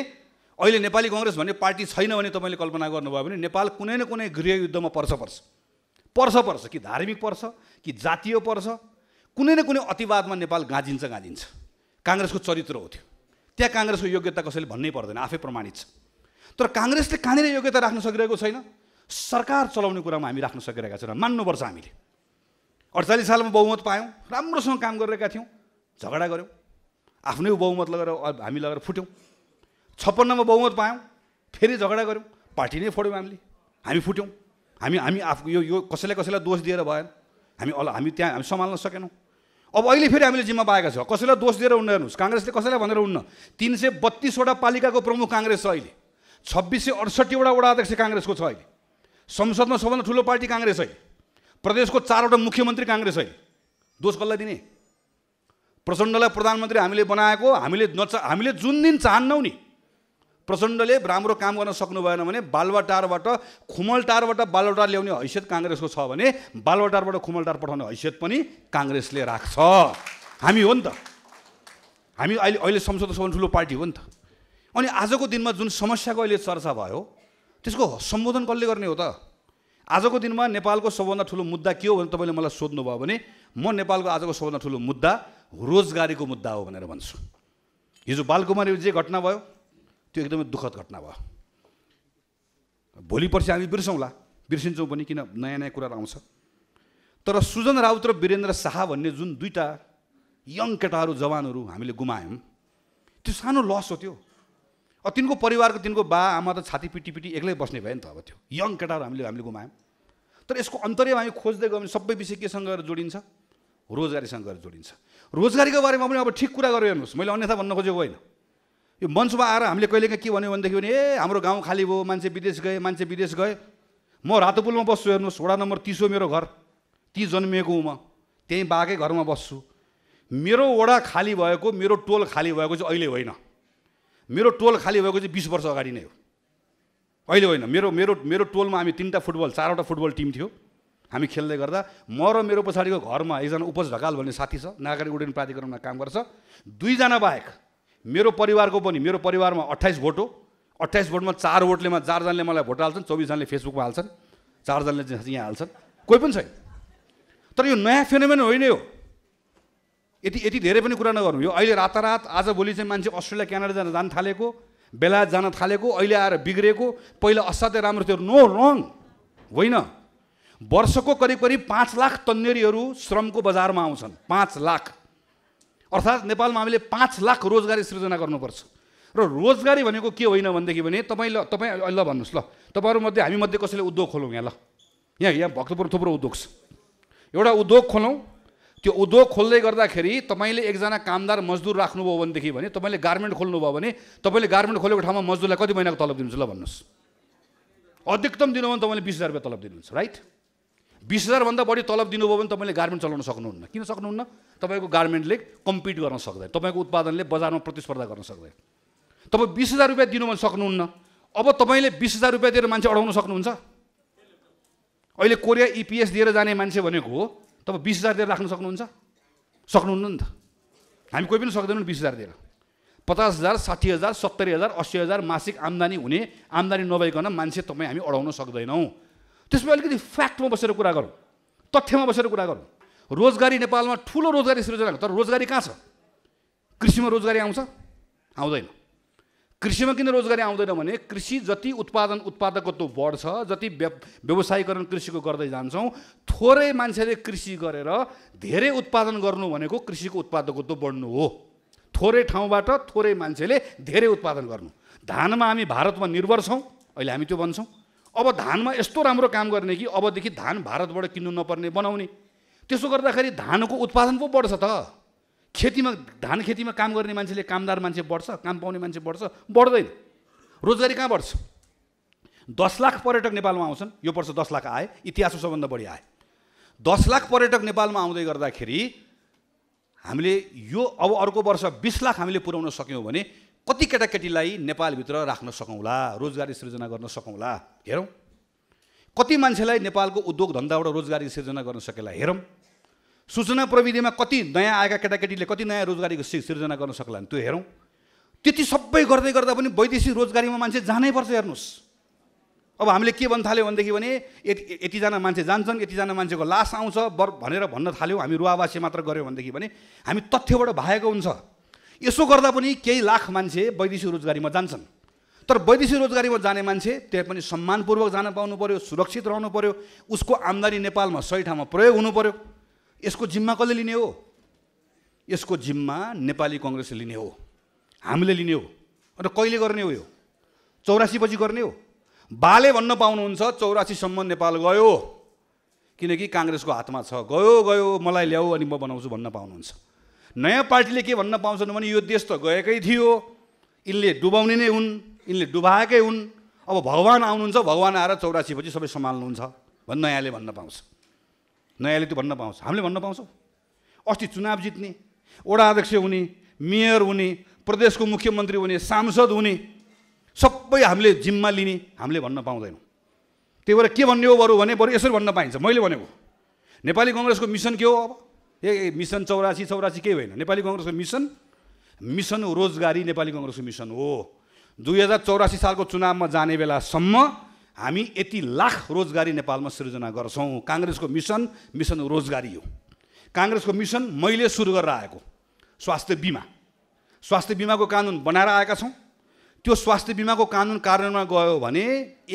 अहिले नेपाली कङ्ग्रेस भन्ने पार्टी छैन भने तपाईँले कल्पना गर्नुभयो भने नेपाल कुनै न कुनै गृहयुद्धमा पर्छ पर्छ पर्छ पर्छ कि धार्मिक पर्छ कि जातीय पर्छ कुनै न कुनै अतिवादमा नेपाल गाँजिन्छ गाँजिन्छ काङ्ग्रेसको चरित्र हो त्यो त्यहाँ काङ्ग्रेसको योग्यता कसैले भन्नै पर्दैन आफै प्रमाणित छ तर काङ्ग्रेसले कहाँनिर योग्यता राख्न सकिरहेको छैन सरकार चलाउने कुरामा हामी राख्न सकिरहेका छैनौँ मान्नुपर्छ हामीले अडचालिस सालमा बहुमत पायौँ राम्रोसँग काम गरिरहेका थियौँ झगडा गऱ्यौँ आफ्नै बहुमत लगेर हामी लगेर फुट्यौँ छप्पन्नमा बहुमत पायौँ फेरि झगडा गऱ्यौँ पार्टी नै फोड्यौँ हामीले हामी फुट्यौँ हामी हामी आफू यो यो कसैलाई कसैलाई दोष दिएर भएन हामी अल हामी त्यहाँ हामी सम्हाल्न सकेनौँ अब अहिले फेरि हामीले जिम्मा पाएका छौँ कसैलाई दोष दिएर उन्न हेर्नुहोस् काङ्ग्रेसले कसैलाई भनेर उन्न तिन सय बत्तिसवटा पालिकाको प्रमुख काङ्ग्रेस छ अहिले छब्बिस सय अडसट्ठीवटा वडा अध्यक्ष काङ्ग्रेसको छ अहिले संसदमा सबभन्दा ठुलो पार्टी काङ्ग्रेस अहिले प्रदेशको चारवटा मुख्यमन्त्री काङ्ग्रेस अहिले दोष कसलाई दिने प्रचण्डलाई प्रधानमन्त्री हामीले बनाएको हामीले नचा हामीले जुन दिन चाहन्नौ नि प्रचण्डले राम्रो काम गर्न सक्नु भएन भने बालवाटारबाट खुमलटारबाट बालवाटार ल्याउने हैसियत काङ्ग्रेसको छ भने बालवाटारबाट खुमलटार पठाउने हैसियत पनि काङ्ग्रेसले राख्छ हामी हो नि त हामी अहिले अहिले संसदको सबभन्दा ठुलो पार्टी हो नि त अनि आजको दिनमा जुन समस्याको अहिले चर्चा भयो त्यसको सम्बोधन कसले गर्ने हो त आजको दिनमा नेपालको सबभन्दा ठुलो मुद्दा के हो भने तपाईँले मलाई सोध्नुभयो भने म नेपालको आजको सबभन्दा ठुलो मुद्दा रोजगारीको मुद्दा हो भनेर भन्छु हिजो बालकुमारी जे घटना भयो त्यो एकदमै दुःखद घटना भयो भोलि पर्सि हामी बिर्सौँला बिर्सिन्छौँ पनि किन नयाँ नयाँ कुराहरू आउँछ तर सुजन राउत र वीरेन्द्र शाह भन्ने जुन दुईवटा यङ केटाहरू जवानहरू हामीले गुमायौँ त्यो सानो लस हो त्यो अब तिनको परिवारको तिनको बा आमा त छाती पिटी पिटी एक्लै बस्ने भयो नि त अब त्यो यङ केटाहरू हामीले हामीले गुमायौँ तर यसको अन्तर्य हामी खोज्दै गयौँ भने सबै विषय केसँग गएर जोडिन्छ रोजगारीसँग गएर जोडिन्छ रोजगारीको बारेमा पनि अब ठिक कुरा गरेर हेर्नुहोस् मैले अन्यथा भन्न खोजेको होइन यो मञ्चमा आएर हामीले कहिलेकाहीँ के भन्यो भनेदेखि भने ए हाम्रो गाउँ खाली भयो मान्छे विदेश गए मान्छे विदेश गए म रातोपुलमा बस्छु हेर्नुहोस् वडा नम्बर तिस हो मेरो घर ती जन्मिएको म त्यहीँ बाघै घरमा बस्छु मेरो वडा खाली भएको मेरो टोल खाली भएको चाहिँ अहिले होइन मेरो टोल खाली भएको चाहिँ बिस वर्ष अगाडि नै हो अहिले होइन मेरो मेरो मेरो टोलमा हामी तिनवटा फुटबल चारवटा फुटबल टिम थियो हामी खेल्दै गर्दा म र मेरो पछाडिको घरमा एकजना उपज ढकाल भन्ने साथी छ नागरिक उड्डयन प्राधिकरणमा काम गर्छ दुईजना बाहेक मेरो परिवारको पनि मेरो परिवारमा अट्ठाइस भोट हो अट्ठाइस भोटमा चार भोटले चारजनाले मलाई भोट हाल्छन् चौबिसजनाले फेसबुकमा हाल्छन् चारजनाले यहाँ हाल्छन् कोही पनि छैन तर यो नयाँ फेनोमेन होइन हो यति यति धेरै पनि कुरा नगर्नु यो अहिले रातारात आजभोलि चाहिँ मान्छे अस्ट्रेलिया क्यानाडा जान जान थालेको बेला जान थालेको अहिले आएर बिग्रेको पहिला असाध्यै राम्रो थियो नो रङ होइन वर्षको करिब करिब पाँच लाख तन्नेरीहरू श्रमको बजारमा आउँछन् पाँच लाख अर्थात् नेपालमा हामीले पाँच लाख रोजगारी सृजना गर्नुपर्छ र रोजगारी भनेको के होइन भनेदेखि भने तपाईँ ल तपाईँ ल भन्नुहोस् ल तपाईँहरूमध्ये हामीमध्ये कसैले उद्योग खोलौँ यहाँ ल यहाँ यहाँ भक्तपुर थुप्रो उद्योग छ एउटा उद्योग खोलौँ त्यो उद्योग खोल्दै गर्दाखेरि तपाईँले एकजना कामदार मजदुर राख्नुभयो भनेदेखि भने तपाईँले गार्मेन्ट खोल्नुभयो भने तपाईँले गार्मेन्ट खोलेको ठाउँमा मजदुरलाई कति महिनाको तलब दिनुहुन्छ ल भन्नुहोस् अधिकतम दिनुभयो भने तपाईँले बिस हजार रुपियाँ तलब दिनुहुन्छ राइट बिस हजारभन्दा बढी तलब दिनुभयो भने तपाईँले गार्मेन्ट चलाउन सक्नुहुन्न किन सक्नुहुन्न तपाईँको गार्मेन्टले कम्पिट गर्न सक्दैन तपाईँको उत्पादनले बजारमा प्रतिस्पर्धा गर्न सक्दैन तपाईँ बिस हजार रुपियाँ दिनु भने सक्नुहुन्न अब तपाईँले बिस हजार रुपियाँ दिएर मान्छे अडाउन सक्नुहुन्छ अहिले कोरिया इपिएस e दिएर जाने मान्छे भनेको हो तपाईँ बिस हजार दिएर राख्न सक्नुहुन्छ सक्नुहुन्न नि त हामी कोही पनि सक्दैनौँ बिस हजार दिएर पचास हजार साठी हजार सत्तरी हजार अस्सी हजार मासिक आम्दानी हुने आम्दानी नभइकन मान्छे तपाईँ हामी अडाउन सक्दैनौँ त्यसमा अलिकति फ्याक्टमा बसेर कुरा गरौँ तथ्यमा बसेर कुरा गरौँ रोजगारी नेपालमा ठुलो रोजगारी सृजना तर रोजगारी कहाँ छ कृषिमा रोजगारी आउँछ आउँदैन कृषिमा किन रोजगारी आउँदैन भने कृषि जति उत्पादन उत्पादकत्व बढ्छ जति व्यवसायीकरण कृषिको गर्दै जान्छौँ थोरै मान्छेले कृषि गरेर धेरै उत्पादन गर्नु भनेको कृषिको उत्पादकत्व बढ्नु हो थोरै ठाउँबाट थोरै मान्छेले धेरै उत्पादन गर्नु धानमा हामी भारतमा निर्भर छौँ अहिले हामी त्यो भन्छौँ अब धानमा यस्तो राम्रो काम गर्ने कि अबदेखि धान भारतबाट किन्नु नपर्ने बनाउने त्यसो गर्दाखेरि धानको उत्पादन पो बढ्छ त खेतीमा धान खेतीमा काम गर्ने मान्छेले कामदार मान्छे बढ्छ काम पाउने मान्छे बढ्छ बढ्दैन रोजगारी कहाँ बढ्छ दस लाख पर्यटक नेपालमा आउँछन् यो वर्ष दस लाख आए इतिहासको सबभन्दा बढी आए दस लाख पर्यटक नेपालमा आउँदै गर्दाखेरि हामीले यो अब अर्को वर्ष बिस लाख हामीले पुर्याउन सक्यौँ भने कति केटाकेटीलाई नेपालभित्र राख्न सकौँला रोजगारी सिर्जना गर्न सकौँला हेरौँ कति मान्छेलाई नेपालको उद्योग धन्दाबाट रोजगारी सिर्जना गर्न सकेला हेरौँ सूचना प्रविधिमा कति नयाँ आएका केटाकेटीले कति नयाँ रोजगारीको सिर्जना गर्न सकेला त्यो हेरौँ त्यति सबै गर्दै गर्दा पनि वैदेशिक रोजगारीमा मान्छे जानैपर्छ हेर्नुहोस् अब हामीले के भन्न थाल्यौँ भनेदेखि भने यति यतिजना मान्छे जान्छन् यतिजना मान्छेको लास आउँछ बर भनेर भन्न थाल्यौँ हामी रुवावासी मात्र गऱ्यौँ भनेदेखि भने हामी तथ्यबाट भागेको हुन्छ यसो गर्दा पनि केही लाख मान्छे वैदेशिक रोजगारीमा जान्छन् तर वैदेशिक रोजगारीमा जाने मान्छे त्यहाँ पनि सम्मानपूर्वक जान पाउनु पऱ्यो सुरक्षित रहनु पऱ्यो उसको आम्दानी नेपालमा सही ठाउँमा प्रयोग हुनु पऱ्यो यसको जिम्मा कसले लिने हो यसको जिम्मा नेपाली कङ्ग्रेसले लिने हो हामीले लिने हो र कहिले गर्ने हो यो चौरासी पछि गर्ने हो बाले भन्न पाउनुहुन्छ चौरासीसम्म नेपाल गयो किनकि काङ्ग्रेसको हातमा छ गयो गयो मलाई ल्याऊ अनि म बनाउँछु भन्न पाउनुहुन्छ नयाँ पार्टीले के भन्न पाउँछन् भने यो देश त गएकै थियो यिनले डुबाउने नै हुन् यिनले डुबाएकै हुन् अब भगवान् आउनुहुन्छ भगवान् आएर चौरासी पछि सबै सम्हाल्नुहुन्छ भन् नयाँले भन्न पाउँछ नयाँले त्यो भन्न पाउँछ हामीले भन्न पाउँछौँ अस्ति चुनाव जित्ने वडा अध्यक्ष हुने मेयर हुने प्रदेशको मुख्यमन्त्री हुने सांसद हुने सबै हामीले जिम्मा लिने हामीले भन्न पाउँदैनौँ त्यही भएर के भन्ने हो बरु भने बरु यसरी भन्न पाइन्छ मैले भनेको नेपाली कङ्ग्रेसको मिसन के हो अब ए मिसन चौरासी चौरासी केही होइन नेपाली कङ्ग्रेसको मिसन मिसन रोजगारी नेपाली कङ्ग्रेसको मिसन हो दुई हजार चौरासी सालको चुनावमा जाने बेलासम्म हामी यति लाख रोजगारी नेपालमा सृजना गर्छौँ काङ्ग्रेसको मिसन मिसन रोजगारी हो काङ्ग्रेसको मिसन मैले सुरु गरेर आएको स्वास्थ्य बिमा स्वास्थ्य बिमाको कानुन बनाएर आएका छौँ त्यो स्वास्थ्य बिमाको कानुन कार्यान्वयनमा गयो भने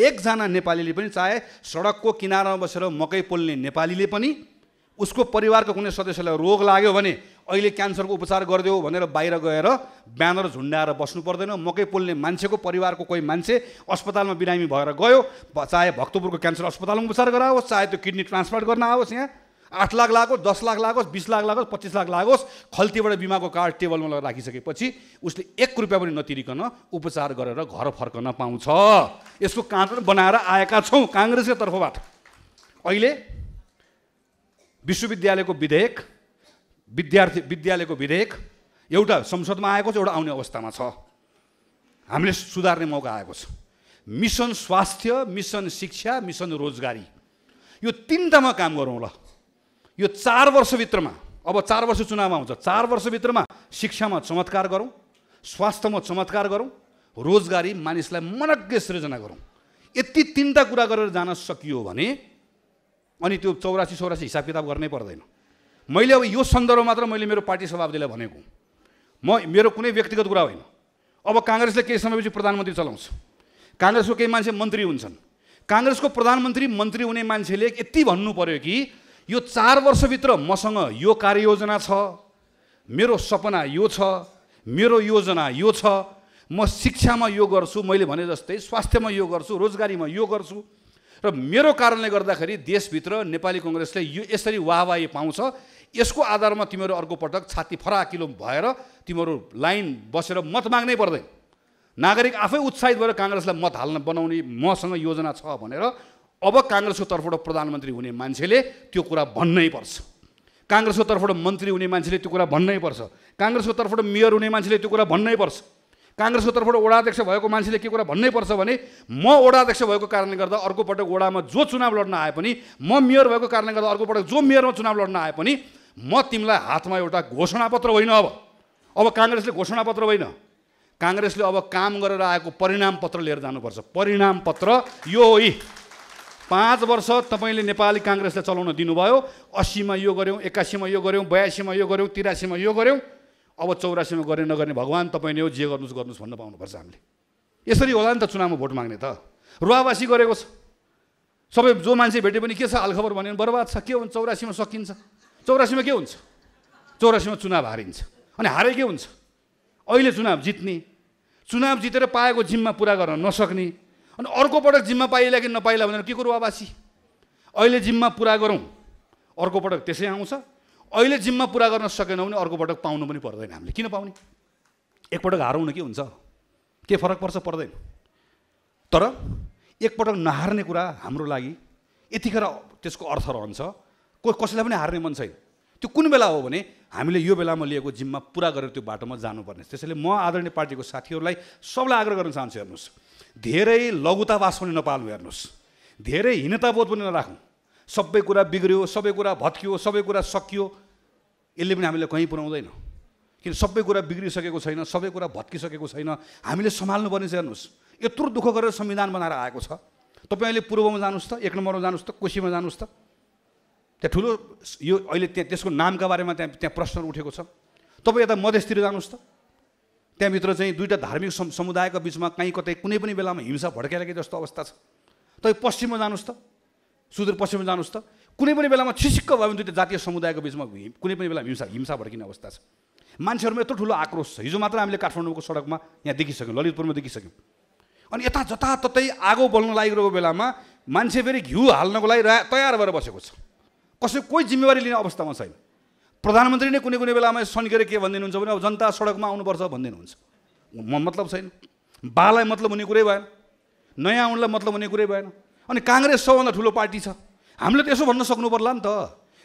एकजना नेपालीले पनि चाहे सडकको किनारमा बसेर मकै पोल्ने नेपालीले पनि उसको परिवारको कुनै सदस्यलाई रोग लाग्यो भने अहिले क्यान्सरको उपचार गरिदियो भनेर बाहिर गएर ब्यानर झुन्डाएर बस्नु पर्दैन मकै पोल्ने मान्छेको परिवारको कोही मान्छे अस्पतालमा बिरामी भएर गयो चाहे भक्तपुरको क्यान्सर अस्पतालमा उपचार गराओस् चाहे त्यो किडनी ट्रान्सप्लान्ट गर्न आओस् यहाँ आठ लाख लागोस् दस लाख लागोस् बिस लाख लागोस् पच्चिस लाख लागोस् खल्तीबाट बिमाको कार्ड टेबलमा राखिसकेपछि उसले एक रुपियाँ पनि नतिरिकन उपचार गरेर घर फर्कन पाउँछ यसको कानुन बनाएर आएका छौँ काङ्ग्रेसको तर्फबाट अहिले विश्वविद्यालयको विधेयक विद्यार्थी विद्यालयको विधेयक एउटा संसदमा आएको छ एउटा आउने अवस्थामा छ हामीले सुधार्ने मौका आएको छ मिसन स्वास्थ्य मिसन शिक्षा मिसन रोजगारी यो तिनवटामा काम गरौँ ल यो चार वर्षभित्रमा अब चार वर्ष चुनावमा आउँछ चार वर्षभित्रमा शिक्षामा चमत्कार गरौँ स्वास्थ्यमा चमत्कार गरौँ रोजगारी मानिसलाई मनग्ञ सृजना गरौँ यति तिनवटा कुरा गरेर जान सकियो भने अनि त्यो चौरासी चौरासी हिसाब किताब गर्नै पर्दैन मैले अब यो सन्दर्भ मात्र मैले मेरो पार्टी सभापतिलाई भनेको म मेरो कुनै व्यक्तिगत कुरा होइन अब काङ्ग्रेसले केही समयपछि प्रधानमन्त्री चलाउँछ काङ्ग्रेसको केही मान्छे मन्त्री हुन्छन् काङ्ग्रेसको प्रधानमन्त्री मन्त्री हुने मान्छेले यति भन्नु पऱ्यो कि यो चार वर्षभित्र मसँग यो कार्ययोजना छ मेरो सपना यो छ मेरो योजना यो छ म शिक्षामा यो गर्छु मैले भने जस्तै स्वास्थ्यमा यो गर्छु रोजगारीमा यो गर्छु र मेरो कारणले गर्दाखेरि देशभित्र नेपाली कङ्ग्रेसले यो यसरी वाहवाही पाउँछ यसको आधारमा तिमीहरू अर्को पटक छाती फराकिलो भएर तिमीहरू लाइन बसेर मत माग्नै पर्दैन नागरिक आफै उत्साहित भएर काङ्ग्रेसलाई मत हाल्न बनाउने मसँग योजना छ भनेर अब काङ्ग्रेसको तर्फबाट प्रधानमन्त्री हुने मान्छेले त्यो कुरा भन्नै पर्छ काङ्ग्रेसको तर्फबाट मन्त्री हुने मान्छेले त्यो कुरा भन्नै पर्छ काङ्ग्रेसको तर्फबाट मेयर हुने मान्छेले त्यो कुरा भन्नै पर्छ काङ्ग्रेसको तर्फबाट अध्यक्ष भएको मान्छेले के कुरा भन्नै पर्छ भने म अध्यक्ष भएको कारणले गर्दा अर्को पटक वडामा जो चुनाव लड्न आए पनि म मेयर भएको कारणले गर्दा अर्को पटक जो मेयरमा चुनाव लड्न आए पनि म तिमीलाई हातमा एउटा घोषणापत्र होइन अब अब काङ्ग्रेसले घोषणापत्र होइन काङ्ग्रेसले अब काम गरेर आएको परिणाम पत्र लिएर जानुपर्छ परिणाम पत्र यो हो पाँच वर्ष तपाईँले नेपाली काङ्ग्रेसलाई चलाउन दिनुभयो अस्सीमा यो गऱ्यौँ एक्कासीमा यो गऱ्यौँ बयासीमा यो गऱ्यौँ तिरासीमा यो गऱ्यौँ अब चौरासीमा गर्ने नगर्ने भगवान् तपाईँ नै हो जे गर्नुहोस् गर्नुहोस् भन्न पाउनुपर्छ हामीले यसरी होला नि त चुनावमा भोट माग्ने त रुवावासी गरेको छ सबै जो मान्छे भेटे पनि के छ हालखबर भन्यो भने बर्बाद छ के हुन्छ चौरासीमा सकिन्छ चौरासीमा के हुन्छ चौरासीमा चुनाव हारिन्छ अनि हारे के हुन्छ अहिले चुनाव जित्ने चुनाव जितेर पाएको जिम्मा पुरा गर्न नसक्ने अनि अर्को पटक जिम्मा पाइला कि नपाइला भनेर के को रुवावासी अहिले जिम्मा पुरा गरौँ अर्को पटक त्यसै आउँछ अहिले जिम्मा पुरा गर्न सकेनौँ भने अर्को पटक पाउनु पनि पर्दैन हामीले किन पाउने एकपटक हारौँ न के हुन्छ के फरक पर्छ पर्दैन तर एकपटक नहार्ने कुरा हाम्रो लागि यतिखेर त्यसको अर्थ रहन्छ कोही कसैलाई पनि हार्ने मन छैन त्यो कुन बेला हो भने हामीले यो बेलामा लिएको जिम्मा पुरा गरेर त्यो बाटोमा जानुपर्ने त्यसैले म आदरणीय पार्टीको साथीहरूलाई सबलाई आग्रह गर्न चाहन्छु हेर्नुहोस् धेरै लघुतावास पनि नपाल्नु हेर्नुहोस् धेरै हीनताबोध पनि नराखौँ सबै कुरा बिग्रियो सबै कुरा भत्कियो सबै कुरा सकियो यसले पनि हामीलाई कहीँ पुऱ्याउँदैन किन सबै कुरा बिग्रिसकेको छैन सबै कुरा भत्किसकेको छैन हामीले सम्हाल्नुपर्ने चाहिँ हेर्नुहोस् यत्रो दुःख गरेर संविधान बनाएर आएको छ तपाईँ अहिले पूर्वमा जानुहोस् त एक नम्बरमा जानुहोस् त कोसीमा जानुहोस् त त्यहाँ ठुलो यो अहिले त्यहाँ त्यसको नामका बारेमा त्यहाँ त्यहाँ प्रश्नहरू उठेको छ तपाईँ यता मधेसतिर जानुहोस् त त्यहाँभित्र चाहिँ दुईवटा धार्मिक समुदायको बिचमा कहीँ कतै कुनै पनि बेलामा हिंसा भड्काइरहेको जस्तो अवस्था छ तपाईँ पश्चिममा जानुहोस् त सुदूरपश्चिममा जानुहोस् त कुनै पनि बेलामा छिसिक्क भयो भने त्यो जातीय समुदायको बिचमा कुनै पनि बेला हिंसा हिंसा भड्किने अवस्था छ मान्छेहरूमा यत्रो ठुलो आक्रोश छ हिजो मात्र हामीले काठमाडौँको सडकमा यहाँ देखिसक्यौँ ललितपुरमा देखिसक्यौँ अनि यता जताततै आगो बल्न लागिरहेको बेलामा मान्छे फेरि घिउ हाल्नको लागि तयार भएर बसेको छ कसै कोही जिम्मेवारी लिने अवस्थामा छैन प्रधानमन्त्री नै कुनै कुनै बेलामा सन्केर के भनिदिनुहुन्छ भने अब जनता सडकमा आउनुपर्छ भनिदिनुहुन्छ म मतलब छैन बालाई मतलब हुने कुरै भएन नयाँ उनलाई मतलब हुने कुरै भएन अनि काङ्ग्रेस सबभन्दा ठुलो पार्टी छ हामीले त यसो भन्न सक्नु पर्ला नि त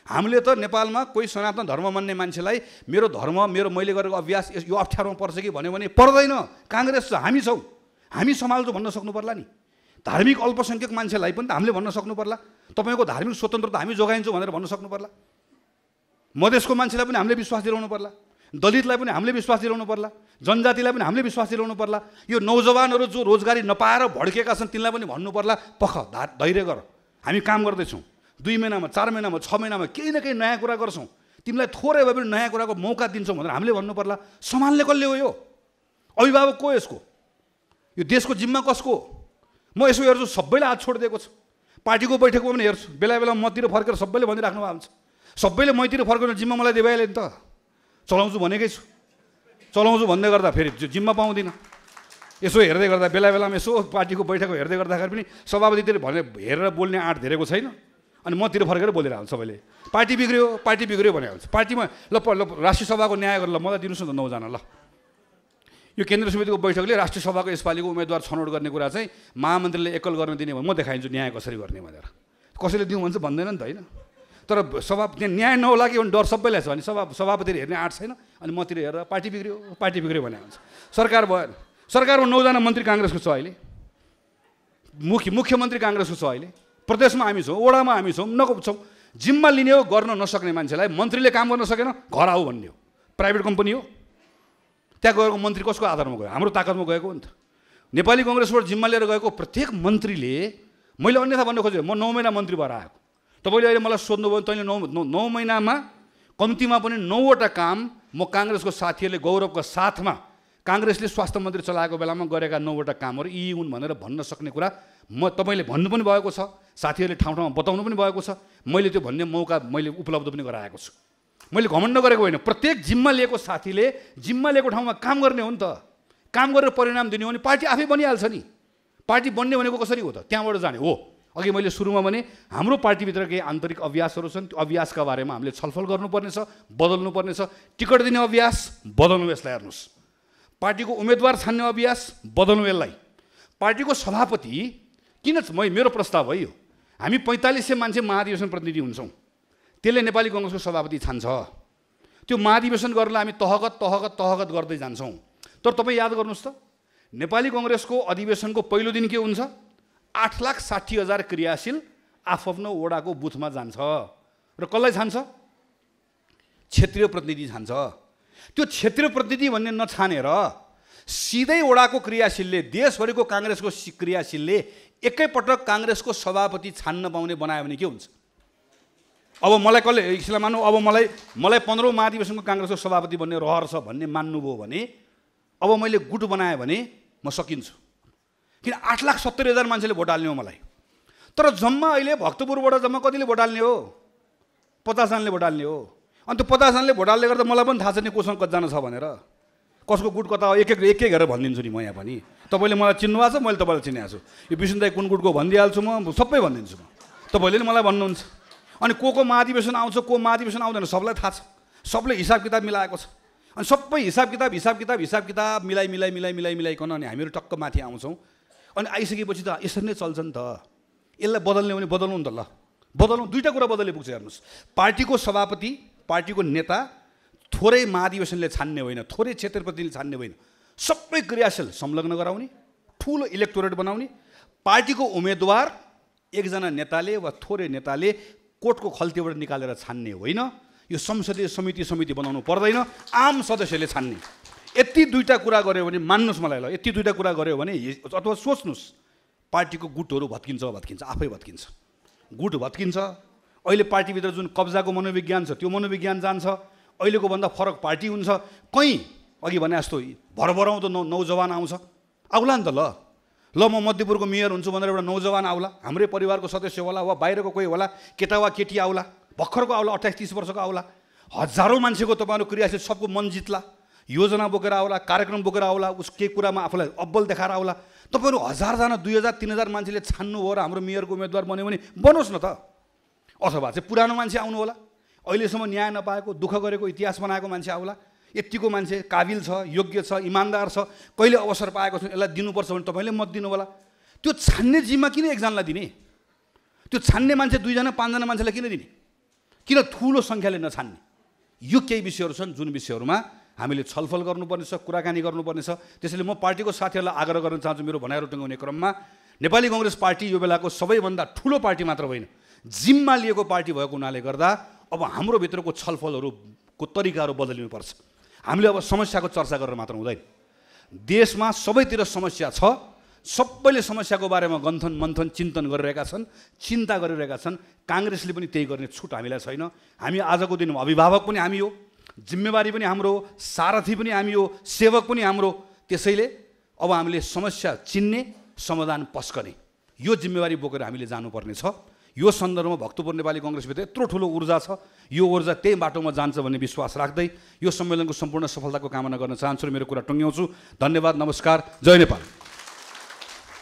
हामीले त नेपालमा कोही सनातन धर्म मान्ने मान्छेलाई मेरो धर्म मेरो मैले गरेको अभ्यास यो अप्ठ्यारोमा पर्छ कि भन्यो भने पर्दैन काङ्ग्रेस छ हामी छौँ हामी सम्हाल्छौँ भन्न सक्नु पर्ला नि धार्मिक अल्पसङ्ख्यक मान्छेलाई पनि त हामीले भन्न सक्नु पर्ला तपाईँको धार्मिक स्वतन्त्रता हामी जोगाइन्छौँ भनेर भन्न सक्नु पर्ला मधेसको मान्छेलाई पनि हामीले विश्वास दिलाउनु पर्ला दलितलाई पनि हामीले विश्वास दिलाउनु पर्ला जनजातिलाई पनि हामीले विश्वास दिलाउनु पर्ला यो नौजवानहरू जो रोजगारी नपाएर भड्केका छन् तिनलाई पनि भन्नु पर्ला पख धैर्य गर हामी काम गर्दैछौँ दुई महिनामा चार महिनामा छ महिनामा केही न केही नयाँ कुरा गर्छौँ तिमीलाई थोरै भए पनि नयाँ कुराको मौका दिन्छौँ भनेर हामीले भन्नु पर्ला सम्हाल्ने कसले हो यो अभिभावक को यसको यो देशको जिम्मा कसको म यसो हेर्छु सबैलाई हात छोडिदिएको छ पार्टीको बैठकमा पनि हेर्छु बेला बेला मतिर फर्केर सबैले भनिराख्नु भएको हुन्छ सबैले मैतिर फर्केर जिम्मा मलाई देवाइहाल्यो नि त चलाउँछु भनेकै छु चलाउँछु भन्दै गर्दा फेरि जिम्मा पाउँदिनँ यसो हेर्दै गर्दा बेला बेलामा यसो पार्टीको बैठक हेर्दै गर्दाखेरि पनि सभापतितिर भनेर हेरेर बोल्ने आँट धेरैको छैन अनि मतिर फर्केर बोलेर हाल्छ सबैले पार्टी बिग्रियो पार्टी बिग्रियो भने हाल्छ पार्टीमा ल ल राष्ट्रिय सभाको न्याय गरेर ल मलाई दिनुहोस् न त नौजना ल यो केन्द्र समितिको बैठकले राष्ट्रिय सभाको यसपालिको उम्मेद्वार छनौट गर्ने कुरा चाहिँ महामन्त्रीले एकल गर्न दिने भने म देखाइन्छु न्याय कसरी गर्ने भनेर कसैले दिउँ भन्छ भन्दैन नि त होइन तर सभा त्यहाँ न्याय कि भने डर सबैलाई छ भने सभा सभापतिले हेर्ने आँट छैन अनि मतिर हेरेर पार्टी बिग्रियो पार्टी बिग्रियो भने हुन्छ सरकार भयो सरकारमा नौजना मन्त्री काङ्ग्रेसको छ अहिले मुख्य मुख्यमन्त्री काङ्ग्रेसको छ अहिले प्रदेशमा हामी छौँ ओडामा हामी छौँ न छौँ जिम्मा लिने हो गर्न नसक्ने मान्छेलाई मन्त्रीले काम गर्न सकेन घर आऊ भन्ने हो प्राइभेट कम्पनी हो त्यहाँ गएको मन्त्री कसको आधारमा गयो हाम्रो ताकतमा गएको हो नि त नेपाली कङ्ग्रेसबाट जिम्मा लिएर गएको प्रत्येक मन्त्रीले मैले अन्यथा भन्न खोजेँ म नौ महिना मन्त्री भएर आएको तपाईँले अहिले मलाई सोध्नुभयो तैँले नौ नौ महिनामा कम्तीमा पनि नौवटा काम म काङ्ग्रेसको साथीहरूले गौरवको साथमा काङ्ग्रेसले स्वास्थ्य मन्त्री चलाएको बेलामा गरेका नौवटा कामहरू यी हुन् भनेर भन्न सक्ने कुरा म तपाईँले भन्नु पनि भएको छ साथीहरूले ठाउँ ठाउँमा बताउनु पनि भएको छ मैले त्यो भन्ने मौका मैले उपलब्ध पनि गराएको छु मैले घमण्ड गरेको होइन प्रत्येक जिम्मा लिएको साथीले जिम्मा लिएको ठाउँमा काम गर्ने हो नि त काम गरेर परिणाम दिने हो भने पार्टी आफै बनिहाल्छ नि पार्टी बन्ने भनेको कसरी हो त त्यहाँबाट जाने हो अघि मैले सुरुमा भने हाम्रो पार्टीभित्र केही आन्तरिक अभ्यासहरू छन् त्यो अभ्यासका बारेमा हामीले छलफल गर्नुपर्नेछ बदल्नुपर्नेछ टिकट दिने अभ्यास बदल्नु यसलाई हेर्नुहोस् पार्टीको उम्मेदवार छान्ने अभ्यास बदल्नु यसलाई पार्टीको सभापति किन म मेरो प्रस्ताव है यो हामी पैँतालिस सय मान्छे महाधिवेशन प्रतिनिधि हुन्छौँ त्यसले नेपाली कङ्ग्रेसको सभापति छान्छ त्यो महाधिवेशन गर्नलाई हामी तहगत तहगत तहगत गर्दै जान्छौँ तर तपाईँ याद गर्नुहोस् त नेपाली कङ्ग्रेसको अधिवेशनको पहिलो दिन के हुन्छ आठ लाख साठी हजार क्रियाशील आफ्नो वडाको बुथमा जान्छ र कसलाई छान्छ क्षेत्रीय प्रतिनिधि छान्छ त्यो क्षेत्रीय प्रतिनिधि भन्ने नछानेर सिधै ओडाको क्रियाशीलले देशभरिको काङ्ग्रेसको क्रियाशीलले एकैपटक काङ्ग्रेसको सभापति छान्न पाउने बनायो भने के हुन्छ अब मलाई कसले यसलाई मान्नु अब मलाई मलाई पन्ध्रौँ महाधिवेशनको काङ्ग्रेसको सभापति भन्ने रहर छ भन्ने मान्नुभयो भने अब मैले गुट बनाएँ भने म सकिन्छु किन आठ लाख सत्तरी हजार मान्छेले भोट हाल्ने हो मलाई तर जम्मा अहिले भक्तपुरबाट जम्मा कतिले भोट हाल्ने हो पचासजनाले भोट हाल्ने हो अनि त्यो पचासजनाले भोटालले गर्दा मलाई पनि थाहा छ नि कोसँग कतिजना छ भनेर कसको गुट कता एक एक एक एक हेरेर भनिदिन्छु नि म यहाँ पनि तपाईँले मलाई चिन्नुभएको छ मैले तपाईँलाई चिनिहाल्छु छु यो दाई कुन गुटको भनिदिइहाल्छु म सबै भनिदिन्छु म तपाईँले नि मलाई भन्नुहुन्छ अनि को को महाधिवेशन आउँछ को महाधिवेशन आउँदैन सबलाई थाहा छ सबले हिसाब किताब मिलाएको छ अनि सबै हिसाब किताब हिसाब किताब हिसाब किताब मिलाइ मिलाइ मिलाइ मिलाइ मिलाइकन अनि हामीहरू टक्क माथि आउँछौँ अनि आइसकेपछि त यसरी नै चल्छ नि त यसलाई बदल्ने हो भने बदल्नु नि त ल बदल्नु दुईवटा कुरा बदल्ने पुग्छ हेर्नुहोस् पार्टीको सभापति पार्टीको नेता थोरै महाधिवेशनले छान्ने होइन थोरै क्षेत्र छान्ने होइन सबै क्रियाशील संलग्न गराउने ठुलो इलेक्टोरेट बनाउने पार्टीको उम्मेदवार एकजना नेताले वा थोरै नेताले कोर्टको खल्तीबाट निकालेर छान्ने होइन यो संसदीय समिति समिति बनाउनु पर्दैन आम सदस्यले छान्ने यति दुईवटा कुरा गऱ्यो भने मान्नुहोस् मलाई ल यति दुईवटा कुरा गऱ्यो भने अथवा सोच्नुहोस् पार्टीको गुटहरू भत्किन्छ भत्किन्छ आफै भत्किन्छ गुट भत्किन्छ अहिले पार्टीभित्र जुन कब्जाको मनोविज्ञान छ त्यो मनोविज्ञान जान्छ अहिलेको भन्दा फरक पार्टी हुन्छ कहीँ अघि भने जस्तो भरभराउँदो नौ नौजवान आउँछ आउला नि त ल ल म मध्यपुरको मेयर हुन्छु भनेर एउटा नौजवान आउला हाम्रै परिवारको सदस्य होला वा बाहिरको कोही होला केटा वा केटी आउला भर्खरको आउला अट्ठाइस तिस वर्षको आउला हजारौँ मान्छेको तपाईँहरू क्रियाशील सबको मन जित्ला योजना बोकेर आउला कार्यक्रम बोकेर आउला उस केही कुरामा आफूलाई अब्बल देखाएर आउला तपाईँहरू हजारजना दुई हजार तिन हजार मान्छेले छान्नु हो र हाम्रो मेयरको उम्मेदवार बन्यो भने बनोस् न त अथवा चाहिँ पुरानो मान्छे आउनु होला अहिलेसम्म न्याय नपाएको दुःख गरेको इतिहास बनाएको मान्छे आउला यतिको मान्छे काबिल छ योग्य छ इमान्दार छ कहिले अवसर पाएको छ यसलाई दिनुपर्छ भने तपाईँले मत दिनु होला त्यो छान्ने जिम्मा किन एकजनालाई दिने त्यो छान्ने मान्छे दुईजना पाँचजना मान्छेलाई किन दिने किन ठुलो सङ्ख्याले नछान्ने यो केही विषयहरू छन् जुन विषयहरूमा हामीले छलफल गर्नुपर्नेछ कुराकानी गर्नुपर्नेछ त्यसैले म पार्टीको साथीहरूलाई आग्रह गर्न चाहन्छु मेरो भनाइहरू टुङ्गाउने क्रममा नेपाली कङ्ग्रेस पार्टी यो बेलाको सबैभन्दा ठुलो पार्टी मात्र होइन जिम्मा लिएको पार्टी भएको हुनाले गर्दा अब हाम्रो भित्रको छलफलहरूको तरिकाहरू बदलिनुपर्छ हामीले अब समस्याको चर्चा गरेर मात्र हुँदैन देशमा सबैतिर समस्या छ सबैले समस्याको बारेमा गन्थन मन्थन चिन्तन गरिरहेका छन् चिन्ता गरिरहेका छन् काङ्ग्रेसले पनि त्यही गर्ने छुट हामीलाई छैन हामी आजको दिनमा अभिभावक पनि हामी हो जिम्मेवारी पनि हाम्रो सारथी पनि हामी हो सेवक पनि हाम्रो त्यसैले अब हामीले समस्या चिन्ने समाधान पस्कने यो जिम्मेवारी बोकेर हामीले जानुपर्नेछ यो सन्दर्भमा भक्तपुर नेपाली कङ्ग्रेसभित्र यत्रो ठुलो ऊर्जा छ यो ऊर्जा त्यही बाटोमा जान्छ भन्ने विश्वास राख्दै यो सम्मेलनको सम्पूर्ण सफलताको कामना गर्न चाहन्छु र मेरो कुरा टुङ्ग्याउँछु धन्यवाद नमस्कार जय नेपाल